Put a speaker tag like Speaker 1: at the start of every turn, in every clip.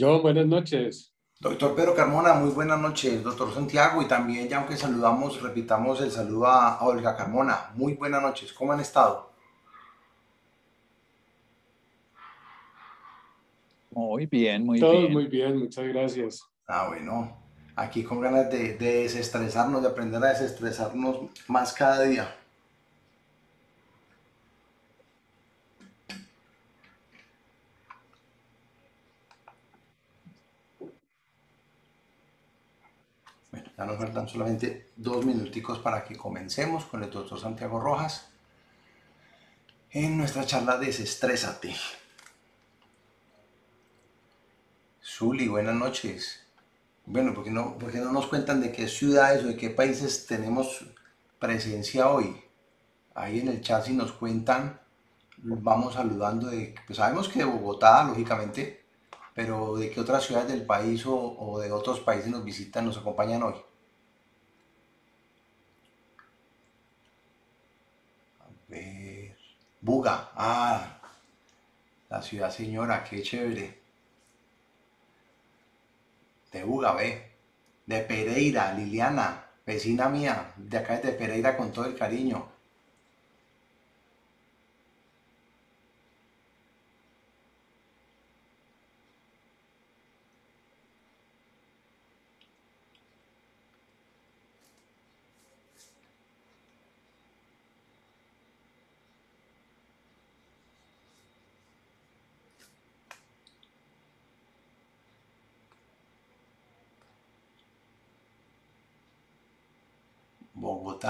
Speaker 1: Yo, buenas noches. Doctor Pedro Carmona, muy buenas noches. Doctor Santiago, y también ya aunque saludamos, repitamos el saludo a Olga Carmona. Muy buenas noches, ¿cómo han estado? Muy
Speaker 2: bien, muy bien. muy
Speaker 1: bien, muchas gracias. Ah, bueno, aquí con ganas de desestresarnos, de aprender a desestresarnos más cada día. Ya nos faltan solamente dos minuticos para que comencemos con el doctor Santiago Rojas en nuestra charla Desestrésate. Zuli, buenas noches. Bueno, ¿por qué, no, porque no nos cuentan de qué ciudades o de qué países tenemos presencia hoy? Ahí en el chat si nos cuentan, vamos saludando de... Pues sabemos que de Bogotá, lógicamente, pero de qué otras ciudades del país o de otros países nos visitan, nos acompañan hoy. Buga. Ah, la ciudad señora, qué chévere. De Buga, ve. De Pereira, Liliana, vecina mía, de acá de Pereira con todo el cariño.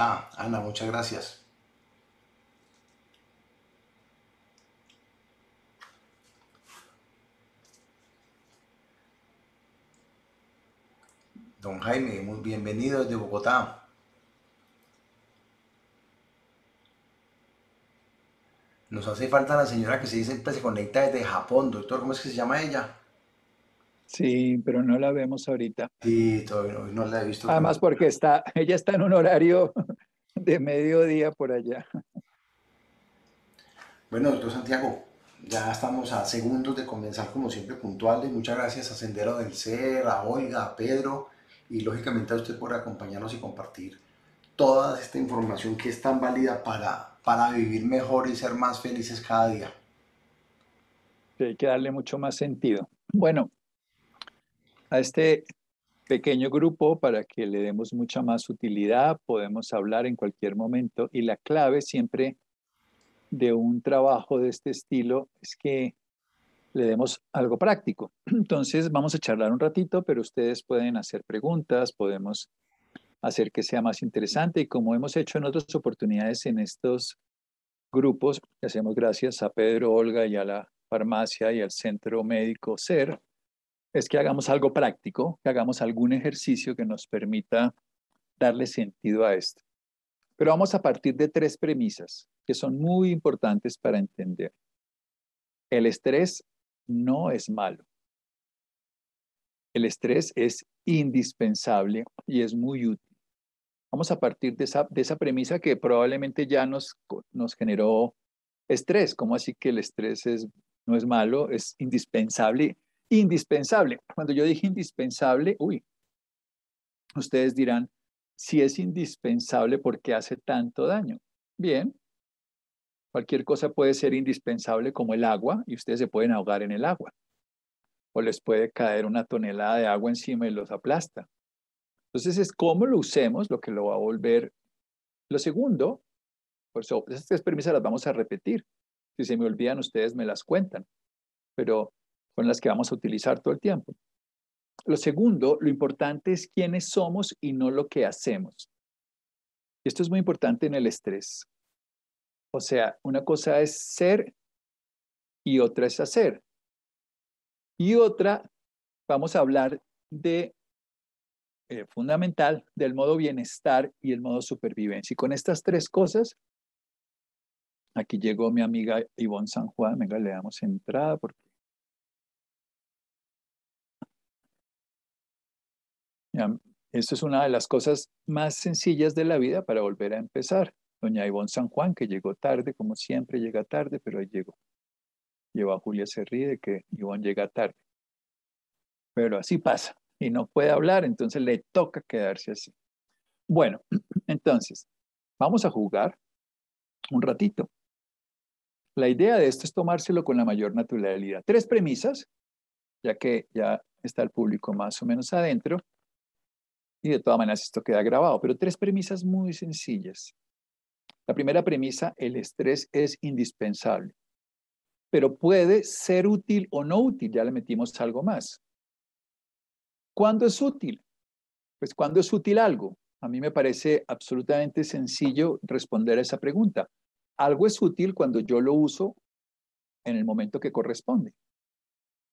Speaker 1: Ah, Ana, muchas gracias. Don Jaime, muy bienvenido desde Bogotá. Nos hace falta la señora que se dice que pues, se conecta desde Japón, doctor. ¿Cómo es que se llama ella? Sí, pero no la vemos ahorita. Sí, todavía no, la he visto. Además, porque
Speaker 2: está, ella está en un horario de mediodía por allá.
Speaker 1: Bueno, doctor Santiago, ya estamos a segundos de comenzar como siempre puntuales. Muchas gracias a Sendero del Ser, a Olga, a Pedro y lógicamente a usted por acompañarnos y compartir toda esta información que es tan válida para, para vivir mejor y ser más felices cada día. Hay que darle mucho más
Speaker 2: sentido. Bueno, a este pequeño grupo para que le demos mucha más utilidad, podemos hablar en cualquier momento y la clave siempre de un trabajo de este estilo es que le demos algo práctico. Entonces vamos a charlar un ratito, pero ustedes pueden hacer preguntas, podemos hacer que sea más interesante y como hemos hecho en otras oportunidades en estos grupos, hacemos gracias a Pedro Olga y a la farmacia y al centro médico SER es que hagamos algo práctico, que hagamos algún ejercicio que nos permita darle sentido a esto. Pero vamos a partir de tres premisas que son muy importantes para entender. El estrés no es malo. El estrés es indispensable y es muy útil. Vamos a partir de esa, premisa que probablemente ya nos, nos generó estrés. ¿Cómo así que el estrés no es malo? Es indispensable indispensable. Cuando yo dije indispensable, uy, ustedes dirán, si es indispensable, ¿por qué hace tanto daño? Bien, cualquier cosa puede ser indispensable como el agua y ustedes se pueden ahogar en el agua. O les puede caer una tonelada de agua encima y los aplasta. Entonces es cómo lo usemos lo que lo va a volver. Lo segundo, por eso, esas tres premisas las vamos a repetir. Si se me olvidan, ustedes me las cuentan. Pero con las que vamos a utilizar todo el tiempo. Lo segundo, lo importante es quiénes somos y no lo que hacemos. esto es muy importante en el estrés. O sea, una cosa es ser y otra es hacer. Y otra, vamos a hablar de eh, fundamental del modo bienestar y el modo supervivencia. Y con estas tres cosas,
Speaker 3: aquí llegó mi amiga Ivonne San Juan. Venga, le damos entrada porque Esto es una de las cosas
Speaker 2: más sencillas de la vida para volver a empezar. Doña Ivonne San Juan, que llegó tarde, como siempre llega tarde, pero ahí llegó. Lleva a Julia se de que Ivonne llega tarde. Pero así pasa y no puede hablar, entonces le toca quedarse así. Bueno, entonces, vamos a jugar un ratito. La idea de esto es tomárselo con la mayor naturalidad. Tres premisas, ya que ya está el público más o menos adentro, y de todas maneras esto queda grabado, pero tres premisas muy sencillas. La primera premisa, el estrés es indispensable, pero puede ser útil o no útil, ya le metimos algo más. ¿Cuándo es útil? Pues cuando es útil algo. A mí me parece absolutamente sencillo responder a esa pregunta. Algo es útil cuando yo lo uso en el momento que corresponde.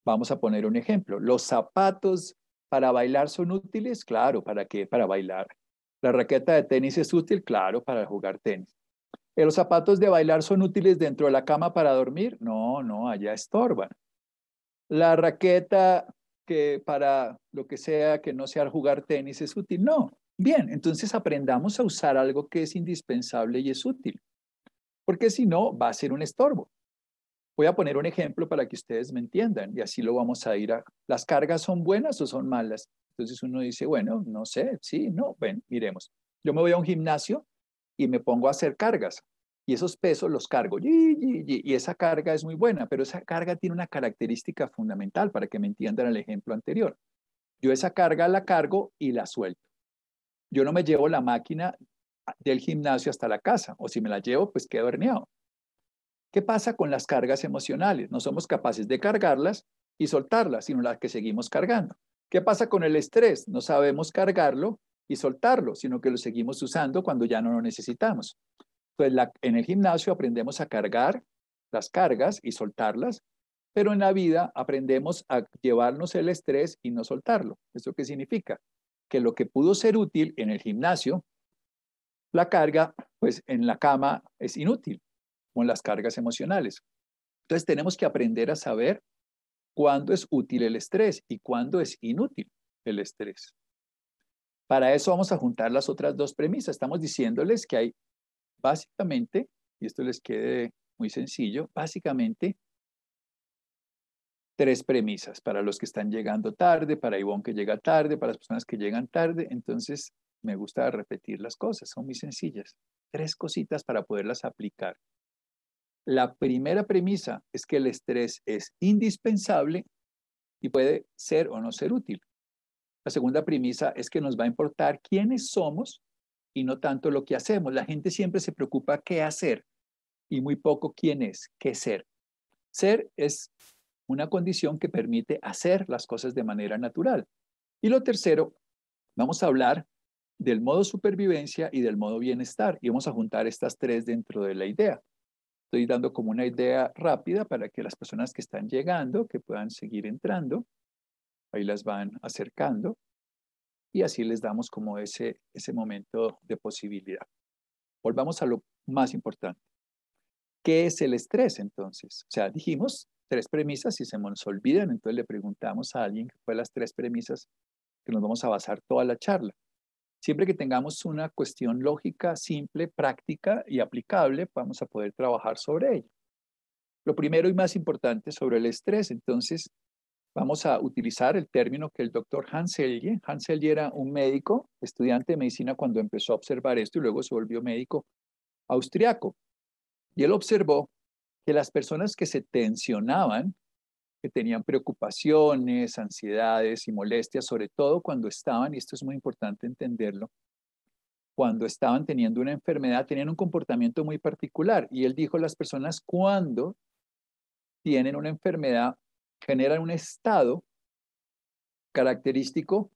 Speaker 2: Vamos a poner un ejemplo. Los zapatos ¿Para bailar son útiles? Claro, ¿para qué? Para bailar. ¿La raqueta de tenis es útil? Claro, para jugar tenis. ¿Eh, ¿Los zapatos de bailar son útiles dentro de la cama para dormir? No, no, allá estorban. ¿La raqueta que para lo que sea que no sea jugar tenis es útil? No. Bien, entonces aprendamos a usar algo que es indispensable y es útil, porque si no, va a ser un estorbo. Voy a poner un ejemplo para que ustedes me entiendan y así lo vamos a ir a... ¿Las cargas son buenas o son malas? Entonces uno dice, bueno, no sé, sí, no, ven, miremos. Yo me voy a un gimnasio y me pongo a hacer cargas y esos pesos los cargo y, esa carga es muy buena, pero esa carga tiene una característica fundamental para que me entiendan el ejemplo anterior. Yo esa carga la cargo y la suelto. Yo no me llevo la máquina del gimnasio hasta la casa o si me la llevo pues quedo herniado. ¿Qué pasa con las cargas emocionales? No somos capaces de cargarlas y soltarlas, sino las que seguimos cargando. ¿Qué pasa con el estrés? No sabemos cargarlo y soltarlo, sino que lo seguimos usando cuando ya no lo necesitamos. Entonces, pues en el gimnasio aprendemos a cargar las cargas y soltarlas, pero en la vida aprendemos a llevarnos el estrés y no soltarlo. ¿Eso qué significa? Que lo que pudo ser útil en el gimnasio, la carga, pues en la cama es inútil las cargas emocionales. Entonces tenemos que aprender a saber cuándo es útil el estrés y cuándo es inútil el estrés. Para eso vamos a juntar las otras dos premisas. Estamos diciéndoles que hay básicamente, y esto les quede muy sencillo, básicamente tres premisas para los que están llegando tarde, para Ivonne que llega tarde, para las personas que llegan tarde. Entonces, me gusta repetir las cosas, son muy sencillas. Tres cositas para poderlas aplicar la primera premisa es que el estrés es indispensable y puede ser o no ser útil. La segunda premisa es que nos va a importar quiénes somos y no tanto lo que hacemos. La gente siempre se preocupa qué hacer y muy poco quién es, qué ser. Ser es una condición que permite hacer las cosas de manera natural. Y lo tercero, vamos a hablar del modo supervivencia y del modo bienestar y vamos a juntar estas tres dentro de la idea. Estoy dando como una idea rápida para que las personas que están llegando, que puedan seguir entrando, ahí las van acercando y así les damos como ese, ese momento de posibilidad. Volvamos a lo más importante. ¿Qué es el estrés entonces? O sea, dijimos tres premisas y se nos olvidan, entonces le preguntamos a alguien qué fue las tres premisas que nos vamos a basar toda la charla. Siempre que tengamos una cuestión lógica, simple, práctica y aplicable, vamos a poder trabajar sobre ello. Lo primero y más importante sobre el estrés, entonces, vamos a utilizar el término que el doctor Hans Helge, Hans era un médico, estudiante de medicina cuando empezó a observar esto y luego se volvió médico austriaco. Y él observó que las personas que se tensionaban que tenían preocupaciones, ansiedades y molestias, sobre todo cuando estaban, y esto es muy importante entenderlo, cuando estaban teniendo una enfermedad, tenían un comportamiento muy particular. Y él dijo, las personas cuando tienen una enfermedad generan un estado característico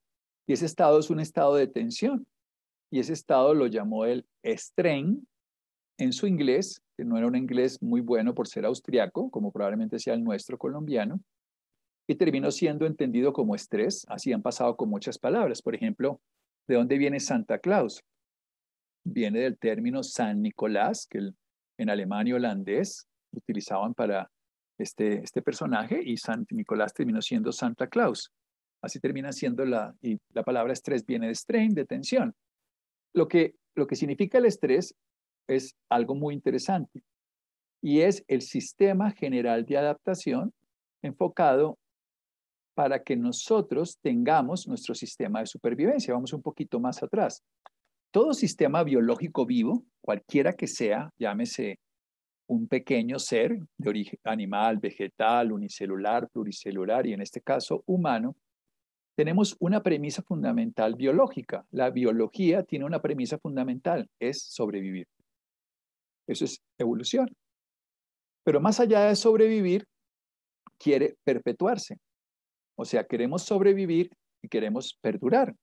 Speaker 2: y ese estado es un estado de tensión. Y ese estado lo llamó el estrés en su inglés, que no era un inglés muy bueno por ser austriaco, como probablemente sea el nuestro colombiano, y terminó siendo entendido como estrés. Así han pasado con muchas palabras. Por ejemplo, ¿de dónde viene Santa Claus? Viene del término San Nicolás, que en alemán y holandés utilizaban para este, este personaje, y San Nicolás terminó siendo Santa Claus. Así termina siendo la, y la palabra estrés viene de strain, de tensión. Lo que, lo que significa el estrés es algo muy interesante y es el sistema general de adaptación enfocado para que nosotros tengamos nuestro sistema de supervivencia. Vamos un poquito más atrás. Todo sistema biológico vivo, cualquiera que sea, llámese un pequeño ser de origen animal, vegetal, unicelular, pluricelular y en este caso humano, tenemos una premisa fundamental biológica. La biología tiene una premisa fundamental, es sobrevivir. Eso es evolución. Pero más allá de sobrevivir, quiere perpetuarse. O sea, queremos sobrevivir y queremos perdurar.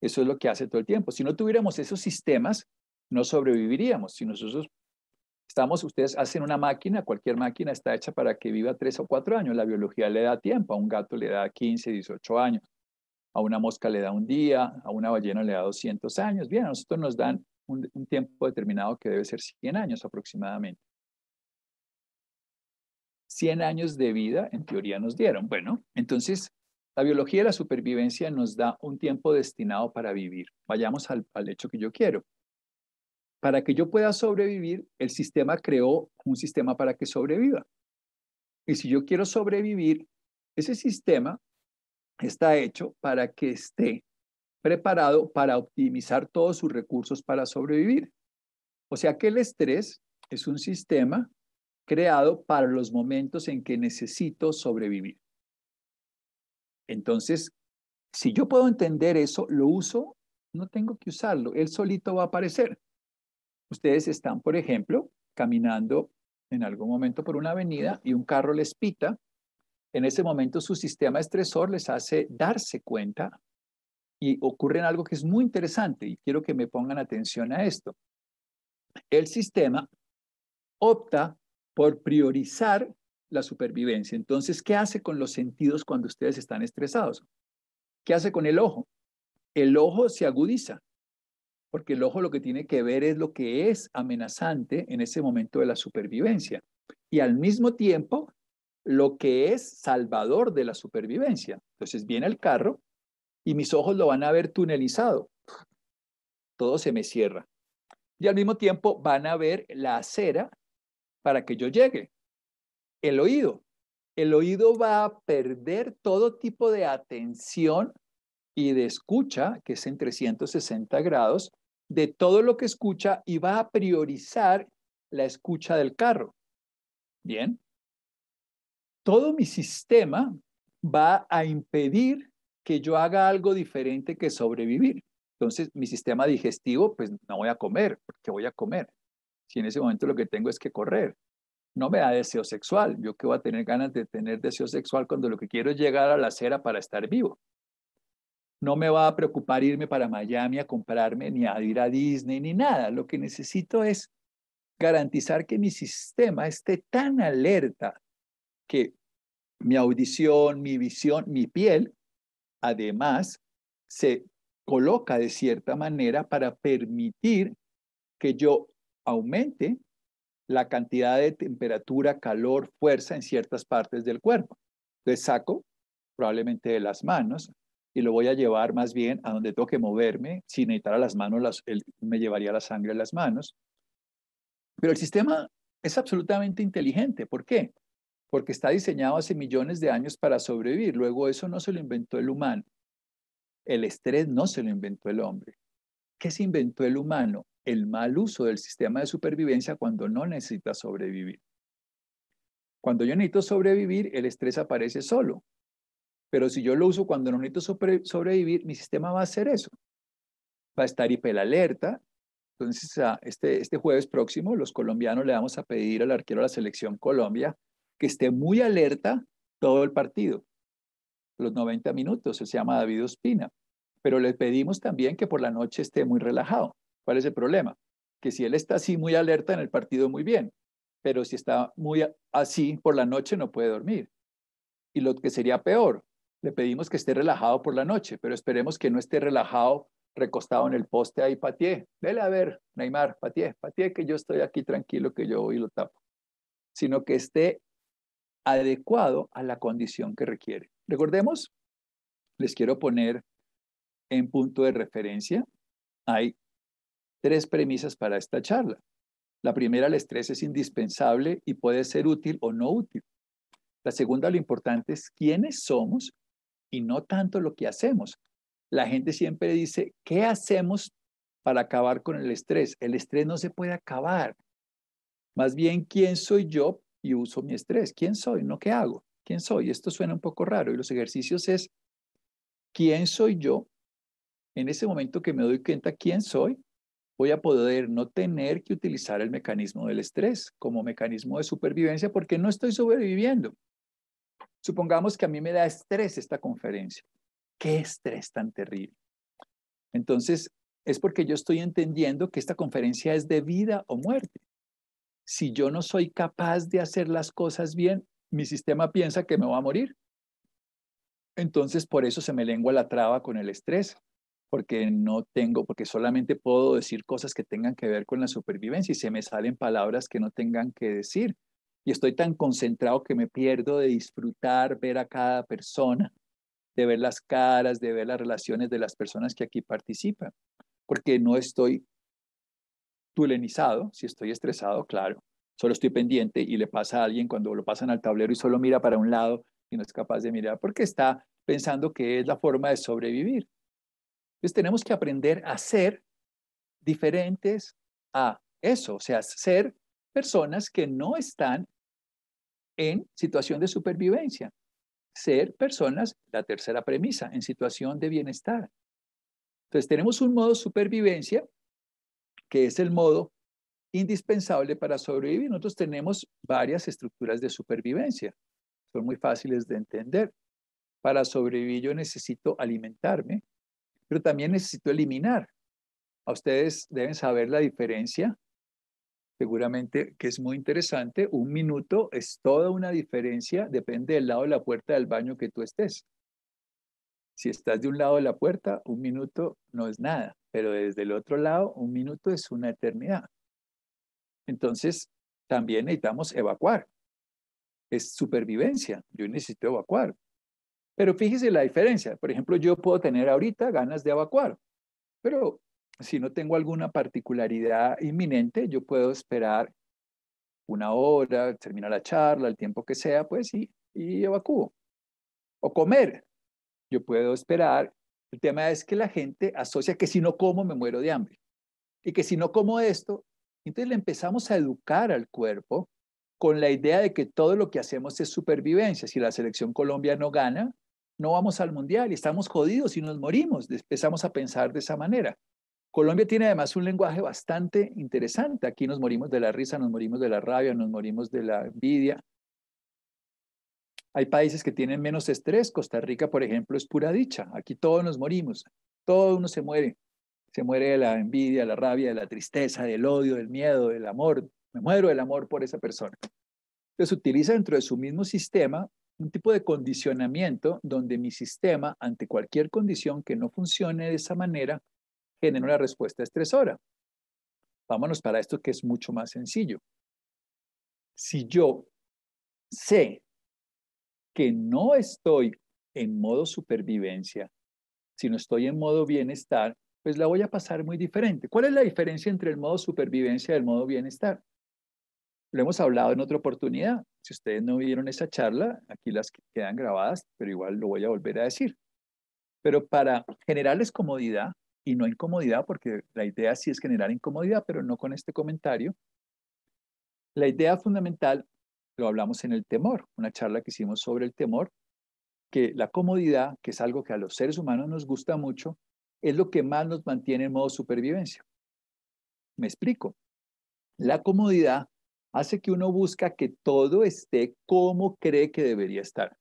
Speaker 2: Eso es lo que hace todo el tiempo. Si no tuviéramos esos sistemas, no sobreviviríamos. Si nosotros estamos, ustedes hacen una máquina, cualquier máquina está hecha para que viva tres o cuatro años. La biología le da tiempo, a un gato le da 15, 18 años, a una mosca le da un día, a una ballena le da 200 años. Bien, a nosotros nos dan un, tiempo determinado que debe ser 100 años aproximadamente. 100 años de vida en teoría nos dieron. Bueno, entonces la biología de la supervivencia nos da un tiempo destinado para vivir. Vayamos al, al, hecho que yo quiero. Para que yo pueda sobrevivir, el sistema creó un sistema para que sobreviva. Y si yo quiero sobrevivir, ese sistema está hecho para que esté preparado para optimizar todos sus recursos para sobrevivir. O sea que el estrés es un sistema creado para los momentos en que necesito sobrevivir. Entonces, si yo puedo entender eso, lo uso, no tengo que usarlo, él solito va a aparecer. Ustedes están, por ejemplo, caminando en algún momento por una avenida y un carro les pita. En ese momento su sistema estresor les hace darse cuenta y ocurre algo que es muy interesante y quiero que me pongan atención a esto. El sistema opta por priorizar la supervivencia. Entonces, ¿qué hace con los sentidos cuando ustedes están estresados? ¿Qué hace con el ojo? El ojo se agudiza, porque el ojo lo que tiene que ver es lo que es amenazante en ese momento de la supervivencia y al mismo tiempo lo que es salvador de la supervivencia. Entonces viene el carro y mis ojos lo van a ver tunelizado. Todo se me cierra. Y al mismo tiempo van a ver la acera para que yo llegue. El oído. El oído va a perder todo tipo de atención y de escucha, que es en 360 grados, de todo lo que escucha y va a priorizar la escucha del carro. Bien. Todo mi sistema va a impedir que yo haga algo diferente que sobrevivir. Entonces, mi sistema digestivo, pues no voy a comer, porque voy a comer. Si en ese momento lo que tengo es que correr, no me da deseo sexual. Yo que voy a tener ganas de tener deseo sexual cuando lo que quiero es llegar a la acera para estar vivo. No me va a preocupar irme para Miami a comprarme, ni a ir a Disney, ni nada. Lo que necesito es garantizar que mi sistema esté tan alerta que mi audición, mi visión, mi piel además se coloca de cierta manera para permitir que yo aumente la cantidad de temperatura, calor, fuerza en ciertas partes del cuerpo. Entonces saco probablemente de las manos y lo voy a llevar más bien a donde tengo que moverme. Si necesitara las manos, él, me llevaría la sangre a las manos. Pero el sistema es absolutamente inteligente. ¿Por qué? porque está diseñado hace millones de años para sobrevivir. Luego eso no se lo inventó el humano. El estrés no se lo inventó el hombre. ¿Qué se inventó el humano? El mal uso del sistema de supervivencia cuando no necesita sobrevivir. Cuando yo necesito sobrevivir, el estrés aparece solo. Pero si yo lo uso cuando no necesito sobrevivir, mi sistema va a hacer eso. Va a estar hiperalerta. Entonces, ah, este, este jueves próximo, los colombianos le vamos a pedir al arquero de la selección Colombia que esté muy alerta todo el partido, los 90 minutos, se llama David Ospina, pero le pedimos también que por la noche esté muy relajado. ¿Cuál es el problema? Que si él está así muy alerta en el partido, muy bien, pero si está muy así por la noche no puede dormir. Y lo que sería peor, le pedimos que esté relajado por la noche, pero esperemos que no esté relajado recostado en el poste ahí, Patié, dele a ver, Neymar, Patié, Patié, que yo estoy aquí tranquilo, que yo hoy lo tapo, sino que esté adecuado a la condición que requiere. Recordemos, les quiero poner en punto de referencia, hay tres premisas para esta charla. La primera, el estrés es indispensable y puede ser útil o no útil. La segunda, lo importante es quiénes somos y no tanto lo que hacemos. La gente siempre dice, ¿qué hacemos para acabar con el estrés? El estrés no se puede acabar. Más bien, ¿quién soy yo y uso mi estrés. ¿Quién soy? No qué hago. ¿Quién soy? Esto suena un poco raro y los ejercicios es ¿quién soy yo? En ese momento que me doy cuenta quién soy, voy a poder no tener que utilizar el mecanismo del estrés como mecanismo de supervivencia porque no estoy sobreviviendo. Supongamos que a mí me da estrés esta conferencia. ¿Qué estrés tan terrible? Entonces, es porque yo estoy entendiendo que esta conferencia es de vida o muerte si yo no soy capaz de hacer las cosas bien, mi sistema piensa que me va a morir. Entonces, por eso se me lengua la traba con el estrés, porque no tengo, porque solamente puedo decir cosas que tengan que ver con la supervivencia y se me salen palabras que no tengan que decir. Y estoy tan concentrado que me pierdo de disfrutar, ver a cada persona, de ver las caras, de ver las relaciones de las personas que aquí participan, porque no estoy tulenizado, si estoy estresado, claro, solo estoy pendiente y le pasa a alguien cuando lo pasan al tablero y solo mira para un lado y no es capaz de mirar porque está pensando que es la forma de sobrevivir. Entonces tenemos que aprender a ser diferentes a eso, o sea, ser personas que no están en situación de supervivencia, ser personas, la tercera premisa, en situación de bienestar. Entonces tenemos un modo supervivencia que es el modo indispensable para sobrevivir. Nosotros tenemos varias estructuras de supervivencia, son muy fáciles de entender. Para sobrevivir yo necesito alimentarme, pero también necesito eliminar. A ustedes deben saber la diferencia, seguramente que es muy interesante. Un minuto es toda una diferencia, depende del lado de la puerta del baño que tú estés. Si estás de un lado de la puerta, un minuto no es nada pero desde el otro lado un minuto es una eternidad. Entonces, también necesitamos evacuar. Es supervivencia, yo necesito evacuar. Pero fíjese la diferencia. Por ejemplo, yo puedo tener ahorita ganas de evacuar, pero si no tengo alguna particularidad inminente, yo puedo esperar una hora, termina la charla, el tiempo que sea, pues, y, y evacúo. O comer. Yo puedo esperar el tema es que la gente asocia que si no como me muero de hambre y que si no como esto, entonces le empezamos a educar al cuerpo con la idea de que todo lo que hacemos es supervivencia. Si la selección Colombia no gana, no vamos al mundial y estamos jodidos y nos morimos. Empezamos a pensar de esa manera. Colombia tiene además un lenguaje bastante interesante. Aquí nos morimos de la risa, nos morimos de la rabia, nos morimos de la envidia, hay países que tienen menos estrés. Costa Rica, por ejemplo, es pura dicha. Aquí todos nos morimos. Todo uno se muere. Se muere de la envidia, la rabia, de la tristeza, del odio, del miedo, del amor. Me muero del amor por esa persona. Entonces utiliza dentro de su mismo sistema un tipo de condicionamiento donde mi sistema, ante cualquier condición que no funcione de esa manera, genera una respuesta estresora. Vámonos para esto que es mucho más sencillo. Si yo sé que no estoy en modo supervivencia, sino estoy en modo bienestar, pues la voy a pasar muy diferente. ¿Cuál es la diferencia entre el modo supervivencia y el modo bienestar? Lo hemos hablado en otra oportunidad. Si ustedes no vieron esa charla, aquí las quedan grabadas, pero igual lo voy a volver a decir. Pero para generarles comodidad y no incomodidad, porque la idea sí es generar incomodidad, pero no con este comentario, la idea fundamental lo hablamos en el temor, una charla que hicimos sobre el temor, que la comodidad, que es algo que a los seres humanos nos gusta mucho, es lo que más nos mantiene en modo supervivencia. Me explico. La comodidad hace que uno busca que todo esté como cree que debería estar.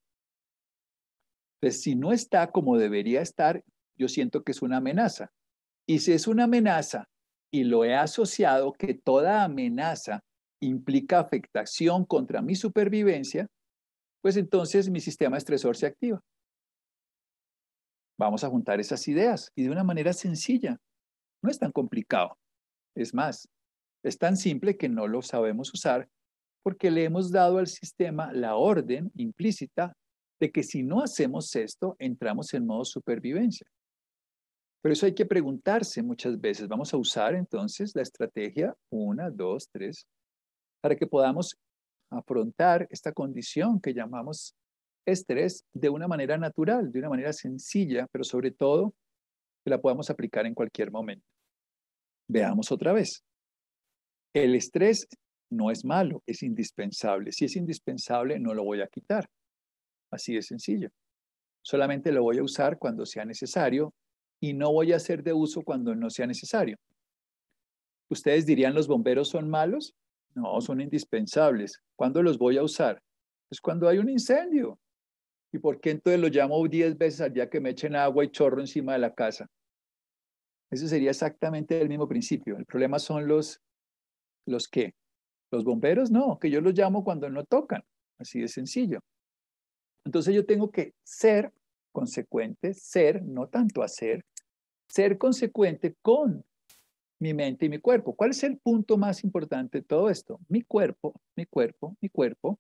Speaker 2: Entonces, si no está como debería estar, yo siento que es una amenaza. Y si es una amenaza y lo he asociado que toda amenaza implica afectación contra mi supervivencia, pues entonces mi sistema estresor se activa. Vamos a juntar esas ideas y de una manera sencilla. No es tan complicado. Es más, es tan simple que no lo sabemos usar porque le hemos dado al sistema la orden implícita de que si no hacemos esto, entramos en modo supervivencia. Por eso hay que preguntarse muchas veces, vamos a usar entonces la estrategia 1, 2, 3, para que podamos afrontar esta condición que llamamos estrés de una manera natural, de una manera sencilla, pero sobre todo que la podamos aplicar en cualquier momento. Veamos otra vez. El estrés no es malo, es indispensable. Si es indispensable, no lo voy a quitar. Así de sencillo. Solamente lo voy a usar cuando sea necesario y no voy a hacer de uso cuando no sea necesario. ¿Ustedes dirían los bomberos son malos? No, son indispensables. ¿Cuándo los voy a usar? Es pues cuando hay un incendio. ¿Y por qué entonces los llamo diez veces al día que me echen agua y chorro encima de la casa? Ese sería exactamente el mismo principio. El problema son los, los qué. Los bomberos no, que yo los llamo cuando no tocan. Así de sencillo. Entonces yo tengo que ser consecuente, ser, no tanto hacer, ser consecuente con mi mente y mi cuerpo. ¿Cuál es el punto más importante de todo esto? Mi cuerpo, mi cuerpo, mi cuerpo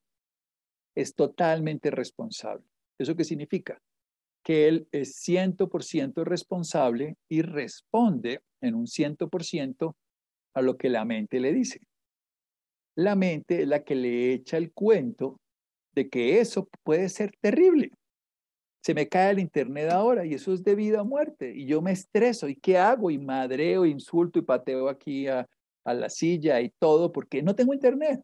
Speaker 2: es totalmente responsable. ¿Eso qué significa? Que él es 100% responsable y responde en un 100% a lo que la mente le dice. La mente es la que le echa el cuento de que eso puede ser terrible se me cae el internet ahora y eso es de vida o muerte. Y yo me estreso. ¿Y qué hago? Y madreo, insulto y pateo aquí a, a la silla y todo porque no tengo internet.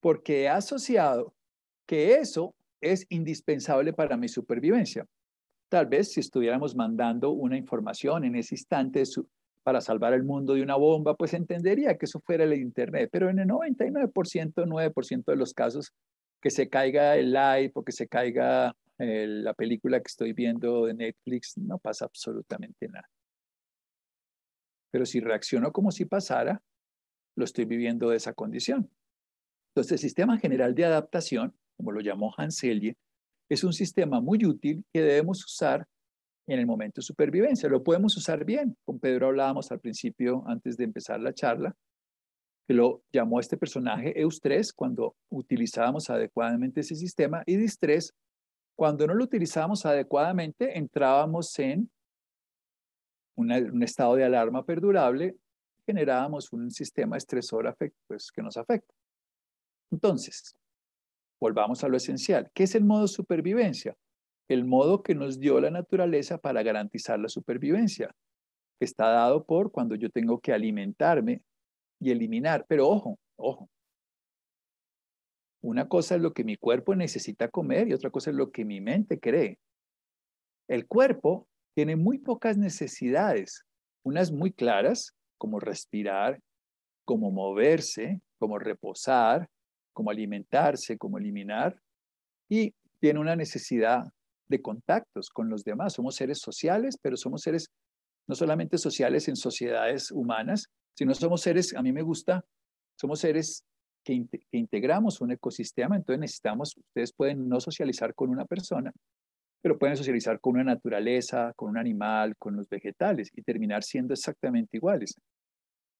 Speaker 2: Porque he asociado que eso es indispensable para mi supervivencia. Tal vez si estuviéramos mandando una información en ese instante para salvar el mundo de una bomba, pues entendería que eso fuera el internet. Pero en el 99%, 9% de los casos que se caiga el live o que se caiga eh, la película que estoy viendo de Netflix, no pasa absolutamente nada. Pero si reacciono como si pasara, lo estoy viviendo de esa condición. Entonces, el sistema general de adaptación, como lo llamó Selye, es un sistema muy útil que debemos usar en el momento de supervivencia. Lo podemos usar bien. Con Pedro hablábamos al principio, antes de empezar la charla, lo llamó este personaje eustrés cuando utilizábamos adecuadamente ese sistema y distrés cuando no lo utilizábamos adecuadamente entrábamos en un estado de alarma perdurable, generábamos un sistema estresor pues, que nos afecta. Entonces, volvamos a lo esencial. ¿Qué es el modo supervivencia? El modo que nos dio la naturaleza para garantizar la supervivencia. Está dado por cuando yo tengo que alimentarme, y eliminar. Pero ojo, ojo. Una cosa es lo que mi cuerpo necesita comer y otra cosa es lo que mi mente cree. El cuerpo tiene muy pocas necesidades, unas muy claras, como respirar, como moverse, como reposar, como alimentarse, como eliminar, y tiene una necesidad de contactos con los demás. Somos seres sociales, pero somos seres no solamente sociales en sociedades humanas, sino somos seres, a mí me gusta, somos seres que, integramos un ecosistema, entonces necesitamos, ustedes pueden no socializar con una persona, pero pueden socializar con una naturaleza, con un animal, con los vegetales y terminar siendo exactamente iguales.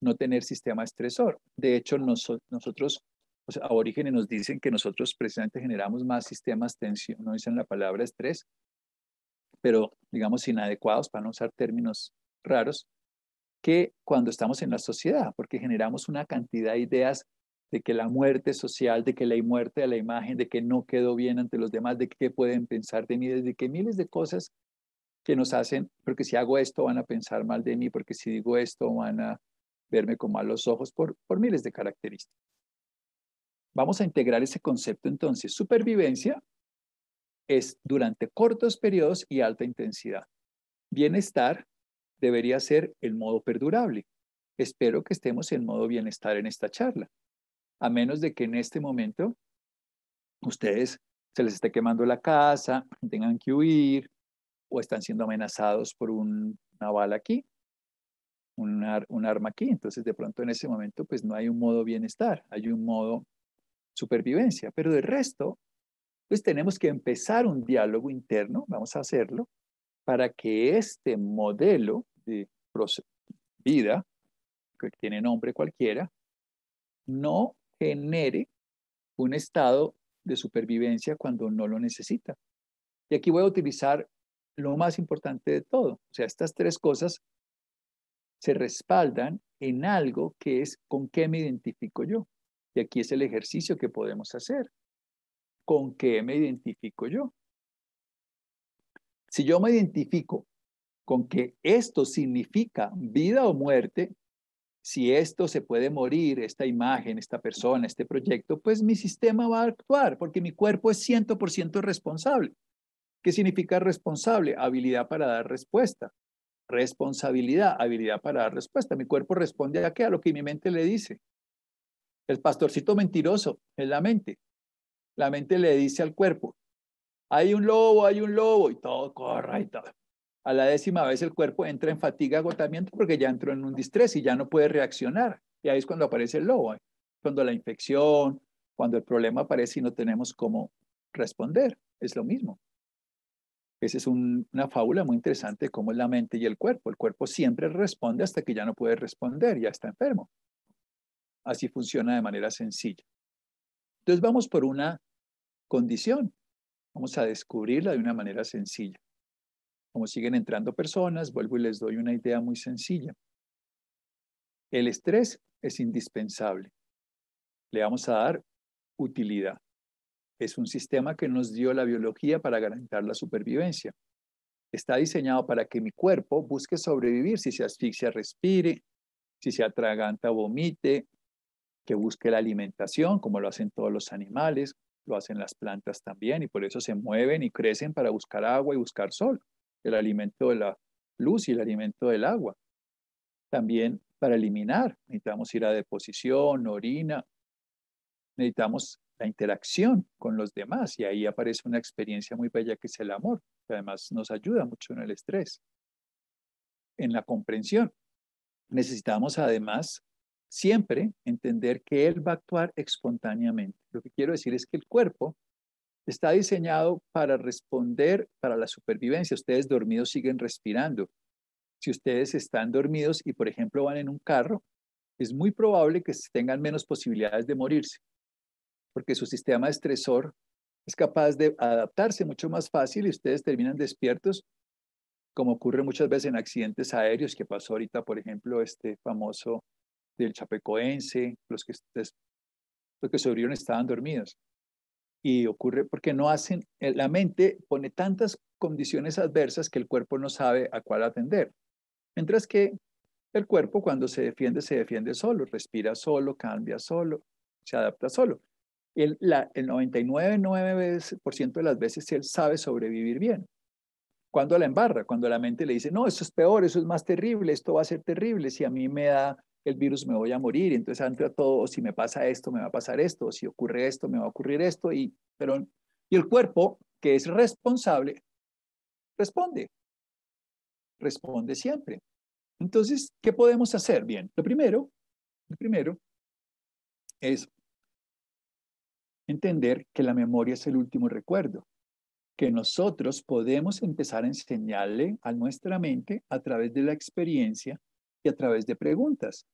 Speaker 2: No tener sistema estresor. De hecho, nosotros, a sea, nos dicen que nosotros precisamente generamos más sistemas tensión, no dicen la palabra estrés, pero digamos inadecuados para no usar términos raros que cuando estamos en la sociedad, porque generamos una cantidad de ideas de que la muerte social, de que la muerte a la imagen, de que no quedó bien ante los demás, de qué pueden pensar de mí, de que miles de cosas que nos hacen, porque si hago esto van a pensar mal de mí, porque si digo esto van a verme con malos ojos, por, por miles de características. Vamos a integrar ese concepto entonces. Supervivencia es durante cortos periodos y alta intensidad. Bienestar debería ser el modo perdurable. Espero que estemos en modo bienestar en esta charla, a menos de que en este momento ustedes se les esté quemando la casa, tengan que huir o están siendo amenazados por un, una bala aquí, un, arma aquí. Entonces, de pronto en ese momento, pues no hay un modo bienestar, hay un modo supervivencia. Pero de resto, pues tenemos que empezar un diálogo interno, vamos a hacerlo, para que este modelo de vida, que tiene nombre cualquiera, no genere un estado de supervivencia cuando no lo necesita. Y aquí voy a utilizar lo más importante de todo. O sea, estas tres cosas se respaldan en algo que es con qué me identifico yo. Y aquí es el ejercicio que podemos hacer. ¿Con qué me identifico yo? Si yo me identifico con que esto significa vida o muerte, si esto se puede morir, esta imagen, esta persona, este proyecto, pues mi sistema va a actuar porque mi cuerpo es 100% responsable. ¿Qué significa responsable? Habilidad para dar respuesta. Responsabilidad, habilidad para dar respuesta. Mi cuerpo responde a qué? A lo que mi mente le dice. El pastorcito mentiroso es la mente. La mente le dice al cuerpo, hay un lobo, hay un lobo, y todo corre. y todo. A la décima vez el cuerpo entra en fatiga, agotamiento, porque ya entró en un distrés y ya no puede reaccionar. Y ahí es cuando aparece el lobo, cuando la infección, cuando el problema aparece y no tenemos cómo responder. Es lo mismo. Esa es una fábula muy interesante cómo es la mente y el cuerpo. El cuerpo siempre responde hasta que ya no puede responder, ya está enfermo. Así funciona de manera sencilla. Entonces vamos por una condición. Vamos a descubrirla de una manera sencilla. Como siguen entrando personas, vuelvo y les doy una idea muy sencilla. El estrés es indispensable. Le vamos a dar utilidad. Es un sistema que nos dio la biología para garantizar la supervivencia. Está diseñado para que mi cuerpo busque sobrevivir si se asfixia, respire, si se atraganta, vomite, que busque la alimentación, como lo hacen todos los animales, lo hacen las plantas también y por eso se mueven y crecen para buscar agua y buscar sol, el alimento de la luz y el alimento del agua. También para eliminar, necesitamos ir a deposición, orina, necesitamos la interacción con los demás y ahí aparece una experiencia muy bella que es el amor, que además nos ayuda mucho en el estrés, en la comprensión. Necesitamos además siempre entender que Él va a actuar espontáneamente. Lo que quiero decir es que el cuerpo está diseñado para responder para la supervivencia. Ustedes dormidos siguen respirando. Si ustedes están dormidos y, por ejemplo, van en un carro, es muy probable que tengan menos posibilidades de morirse, porque su sistema estresor es capaz de adaptarse mucho más fácil y ustedes terminan despiertos, como ocurre muchas veces en accidentes aéreos que pasó ahorita, por ejemplo, este famoso del Chapecoense, los que, los que sobrevivieron estaban dormidos. Y ocurre porque no hacen, eh, la mente pone tantas condiciones adversas que el cuerpo no sabe a cuál atender. Mientras que el cuerpo cuando se defiende, se defiende solo, respira solo, cambia solo, se adapta solo. El, la, el 99,9% de las veces él sabe sobrevivir bien. Cuando la embarra, cuando la mente le dice, no, eso es peor, eso es más terrible, esto va a ser terrible, si a mí me da el virus me voy a morir, entonces ante todo, si me pasa esto, me va a pasar esto, si ocurre esto, me va a ocurrir esto, y, pero, y el cuerpo, que es responsable,
Speaker 3: responde, responde siempre. Entonces, ¿qué podemos hacer? Bien, lo primero, lo primero es
Speaker 2: entender que la memoria es el último recuerdo, que nosotros podemos empezar a enseñarle a nuestra mente a través de la experiencia y a través de preguntas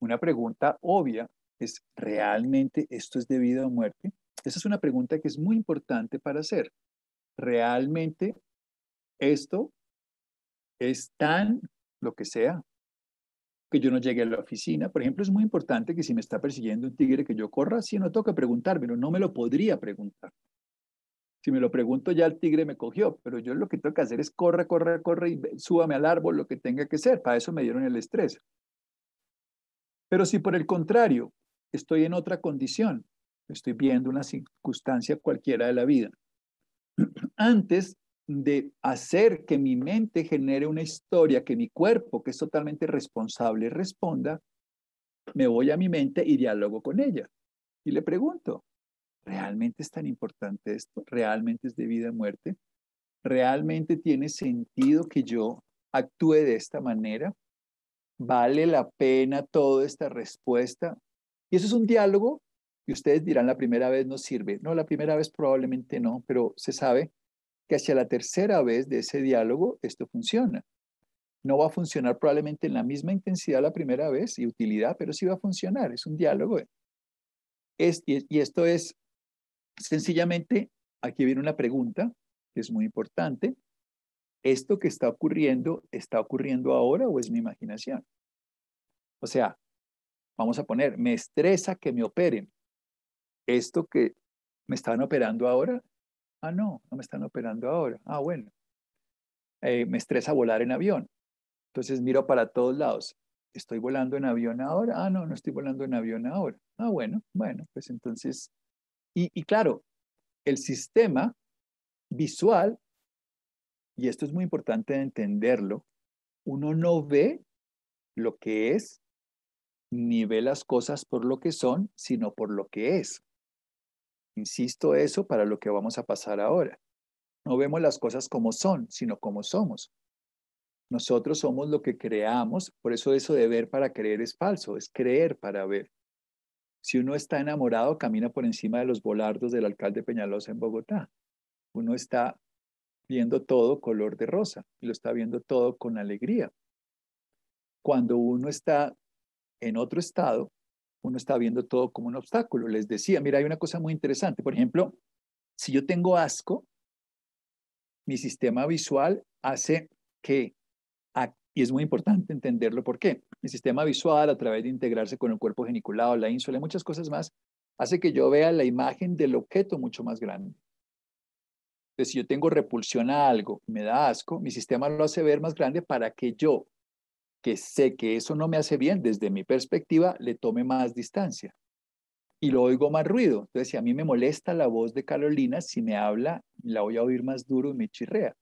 Speaker 2: una pregunta obvia es, ¿realmente esto es de vida o muerte? Esa es una pregunta que es muy importante para hacer. ¿Realmente esto es tan lo que sea que yo no llegue a la oficina. Por ejemplo, es muy importante que si me está persiguiendo un tigre que yo corra, si no toca preguntármelo, no me lo podría preguntar. Si me lo pregunto ya el tigre me cogió, pero yo lo que tengo que hacer es corre, corre, corre y súbame al árbol, lo que tenga que ser. Para eso me dieron el estrés. Pero si por el contrario estoy en otra condición, estoy viendo una circunstancia cualquiera de la vida, antes de hacer que mi mente genere una historia, que mi cuerpo, que es totalmente responsable, responda, me voy a mi mente y diálogo con ella. Y le pregunto, ¿realmente es tan importante esto? ¿Realmente es de vida o muerte? ¿Realmente tiene sentido que yo actúe de esta manera? ¿Vale la pena toda esta respuesta? Y eso es un diálogo y ustedes dirán, la primera vez no sirve. No, la primera vez probablemente no, pero se sabe que hacia la tercera vez de ese diálogo esto funciona. No va a funcionar probablemente en la misma intensidad la primera vez y utilidad, pero sí va a funcionar, es un diálogo. y esto es sencillamente, aquí viene una pregunta que es muy importante, ¿esto que está ocurriendo está ocurriendo ahora o es mi imaginación? O sea, vamos a poner, me estresa que me operen. ¿Esto que me están operando ahora? Ah, no, no me están operando ahora. Ah, bueno. Eh, me estresa volar en avión. Entonces miro para todos lados. ¿Estoy volando en avión ahora? Ah, no, no estoy volando en avión ahora. Ah, bueno, bueno, pues entonces. y claro, el sistema visual y esto es muy importante entenderlo, uno no ve lo que es, ni ve las cosas por lo que son, sino por lo que es. Insisto eso para lo que vamos a pasar ahora. No vemos las cosas como son, sino como somos. Nosotros somos lo que creamos, por eso eso de ver para creer es falso, es creer para ver. Si uno está enamorado, camina por encima de los volardos del alcalde Peñalosa en Bogotá. Uno está viendo todo color de rosa y lo está viendo todo con alegría. Cuando uno está en otro estado, uno está viendo todo como un obstáculo. Les decía, mira, hay una cosa muy interesante. Por ejemplo, si yo tengo asco, mi sistema visual hace que, y es muy importante entenderlo por qué, mi sistema visual a través de integrarse con el cuerpo geniculado, la ínsula y muchas cosas más, hace que yo vea la imagen del objeto mucho más grande si yo tengo repulsión a algo me da asco, mi sistema lo hace ver más grande para que yo, que sé que eso no me hace bien desde mi perspectiva, le tome más distancia y lo oigo más ruido. Entonces, si a mí me molesta la voz de Carolina, si me habla, la voy a oír más duro y me chirrea.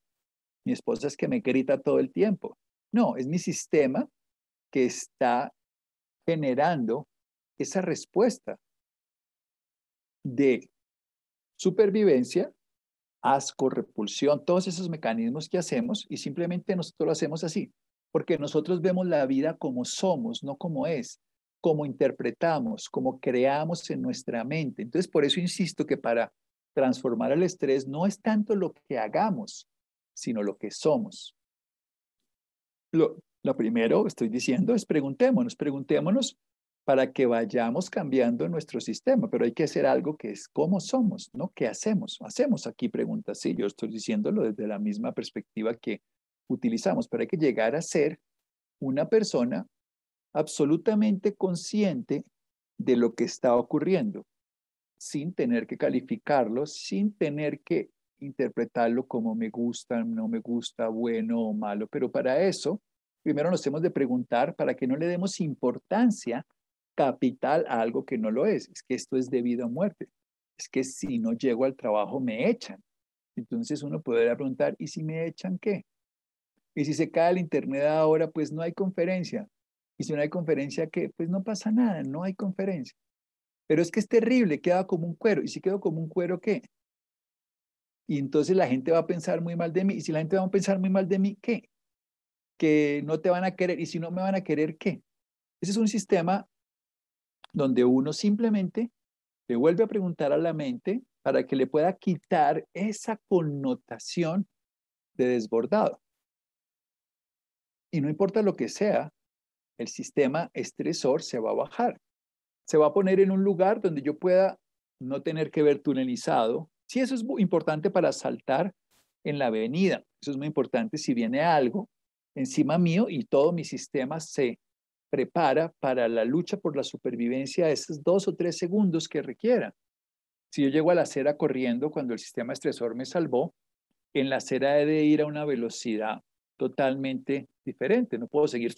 Speaker 2: Mi esposa es que me grita todo el tiempo. No, es mi sistema
Speaker 3: que está generando esa respuesta de supervivencia asco, repulsión,
Speaker 2: todos esos mecanismos que hacemos y simplemente nosotros lo hacemos así, porque nosotros vemos la vida como somos, no como es, como interpretamos, como creamos en nuestra mente. Entonces, por eso insisto que para transformar el estrés no es tanto lo que hagamos, sino lo que somos. Lo, lo primero, estoy diciendo, es preguntémonos, preguntémonos para que vayamos cambiando nuestro sistema, pero hay que hacer algo que es cómo somos, ¿no? ¿Qué hacemos? Hacemos aquí preguntas, sí, yo estoy diciéndolo desde la misma perspectiva que utilizamos, pero hay que llegar a ser una persona absolutamente consciente de lo que está ocurriendo, sin tener que calificarlo, sin tener que interpretarlo como me gusta, no me gusta, bueno o malo, pero para eso, primero nos hemos de preguntar para que no le demos importancia capital a algo que no lo es. Es que esto es debido a muerte. Es que si no llego al trabajo me echan. Entonces uno podría preguntar, ¿y si me echan qué? Y si se cae el internet ahora, pues no hay conferencia. Y si no hay conferencia, ¿qué? Pues no pasa nada, no hay conferencia. Pero es que es terrible, queda como un cuero. ¿Y si quedo como un cuero qué? Y entonces la gente va a pensar muy mal de mí. Y si la gente va a pensar muy mal de mí, ¿qué? Que no te van a querer. Y si no me van a querer, ¿qué? Ese es un sistema donde uno simplemente le vuelve a preguntar a la mente para que le pueda quitar esa connotación de desbordado. Y no importa lo que sea, el sistema estresor se va a bajar. Se va a poner en un lugar donde yo pueda no tener que ver tunelizado. Sí, eso es muy importante para saltar en la avenida. Eso es muy importante si viene algo encima mío y todo mi sistema se prepara para la lucha por la supervivencia esos dos o tres segundos que requiera. Si yo llego a la acera corriendo cuando el sistema estresor me salvó, en la acera he de ir a una velocidad totalmente diferente. No puedo seguir,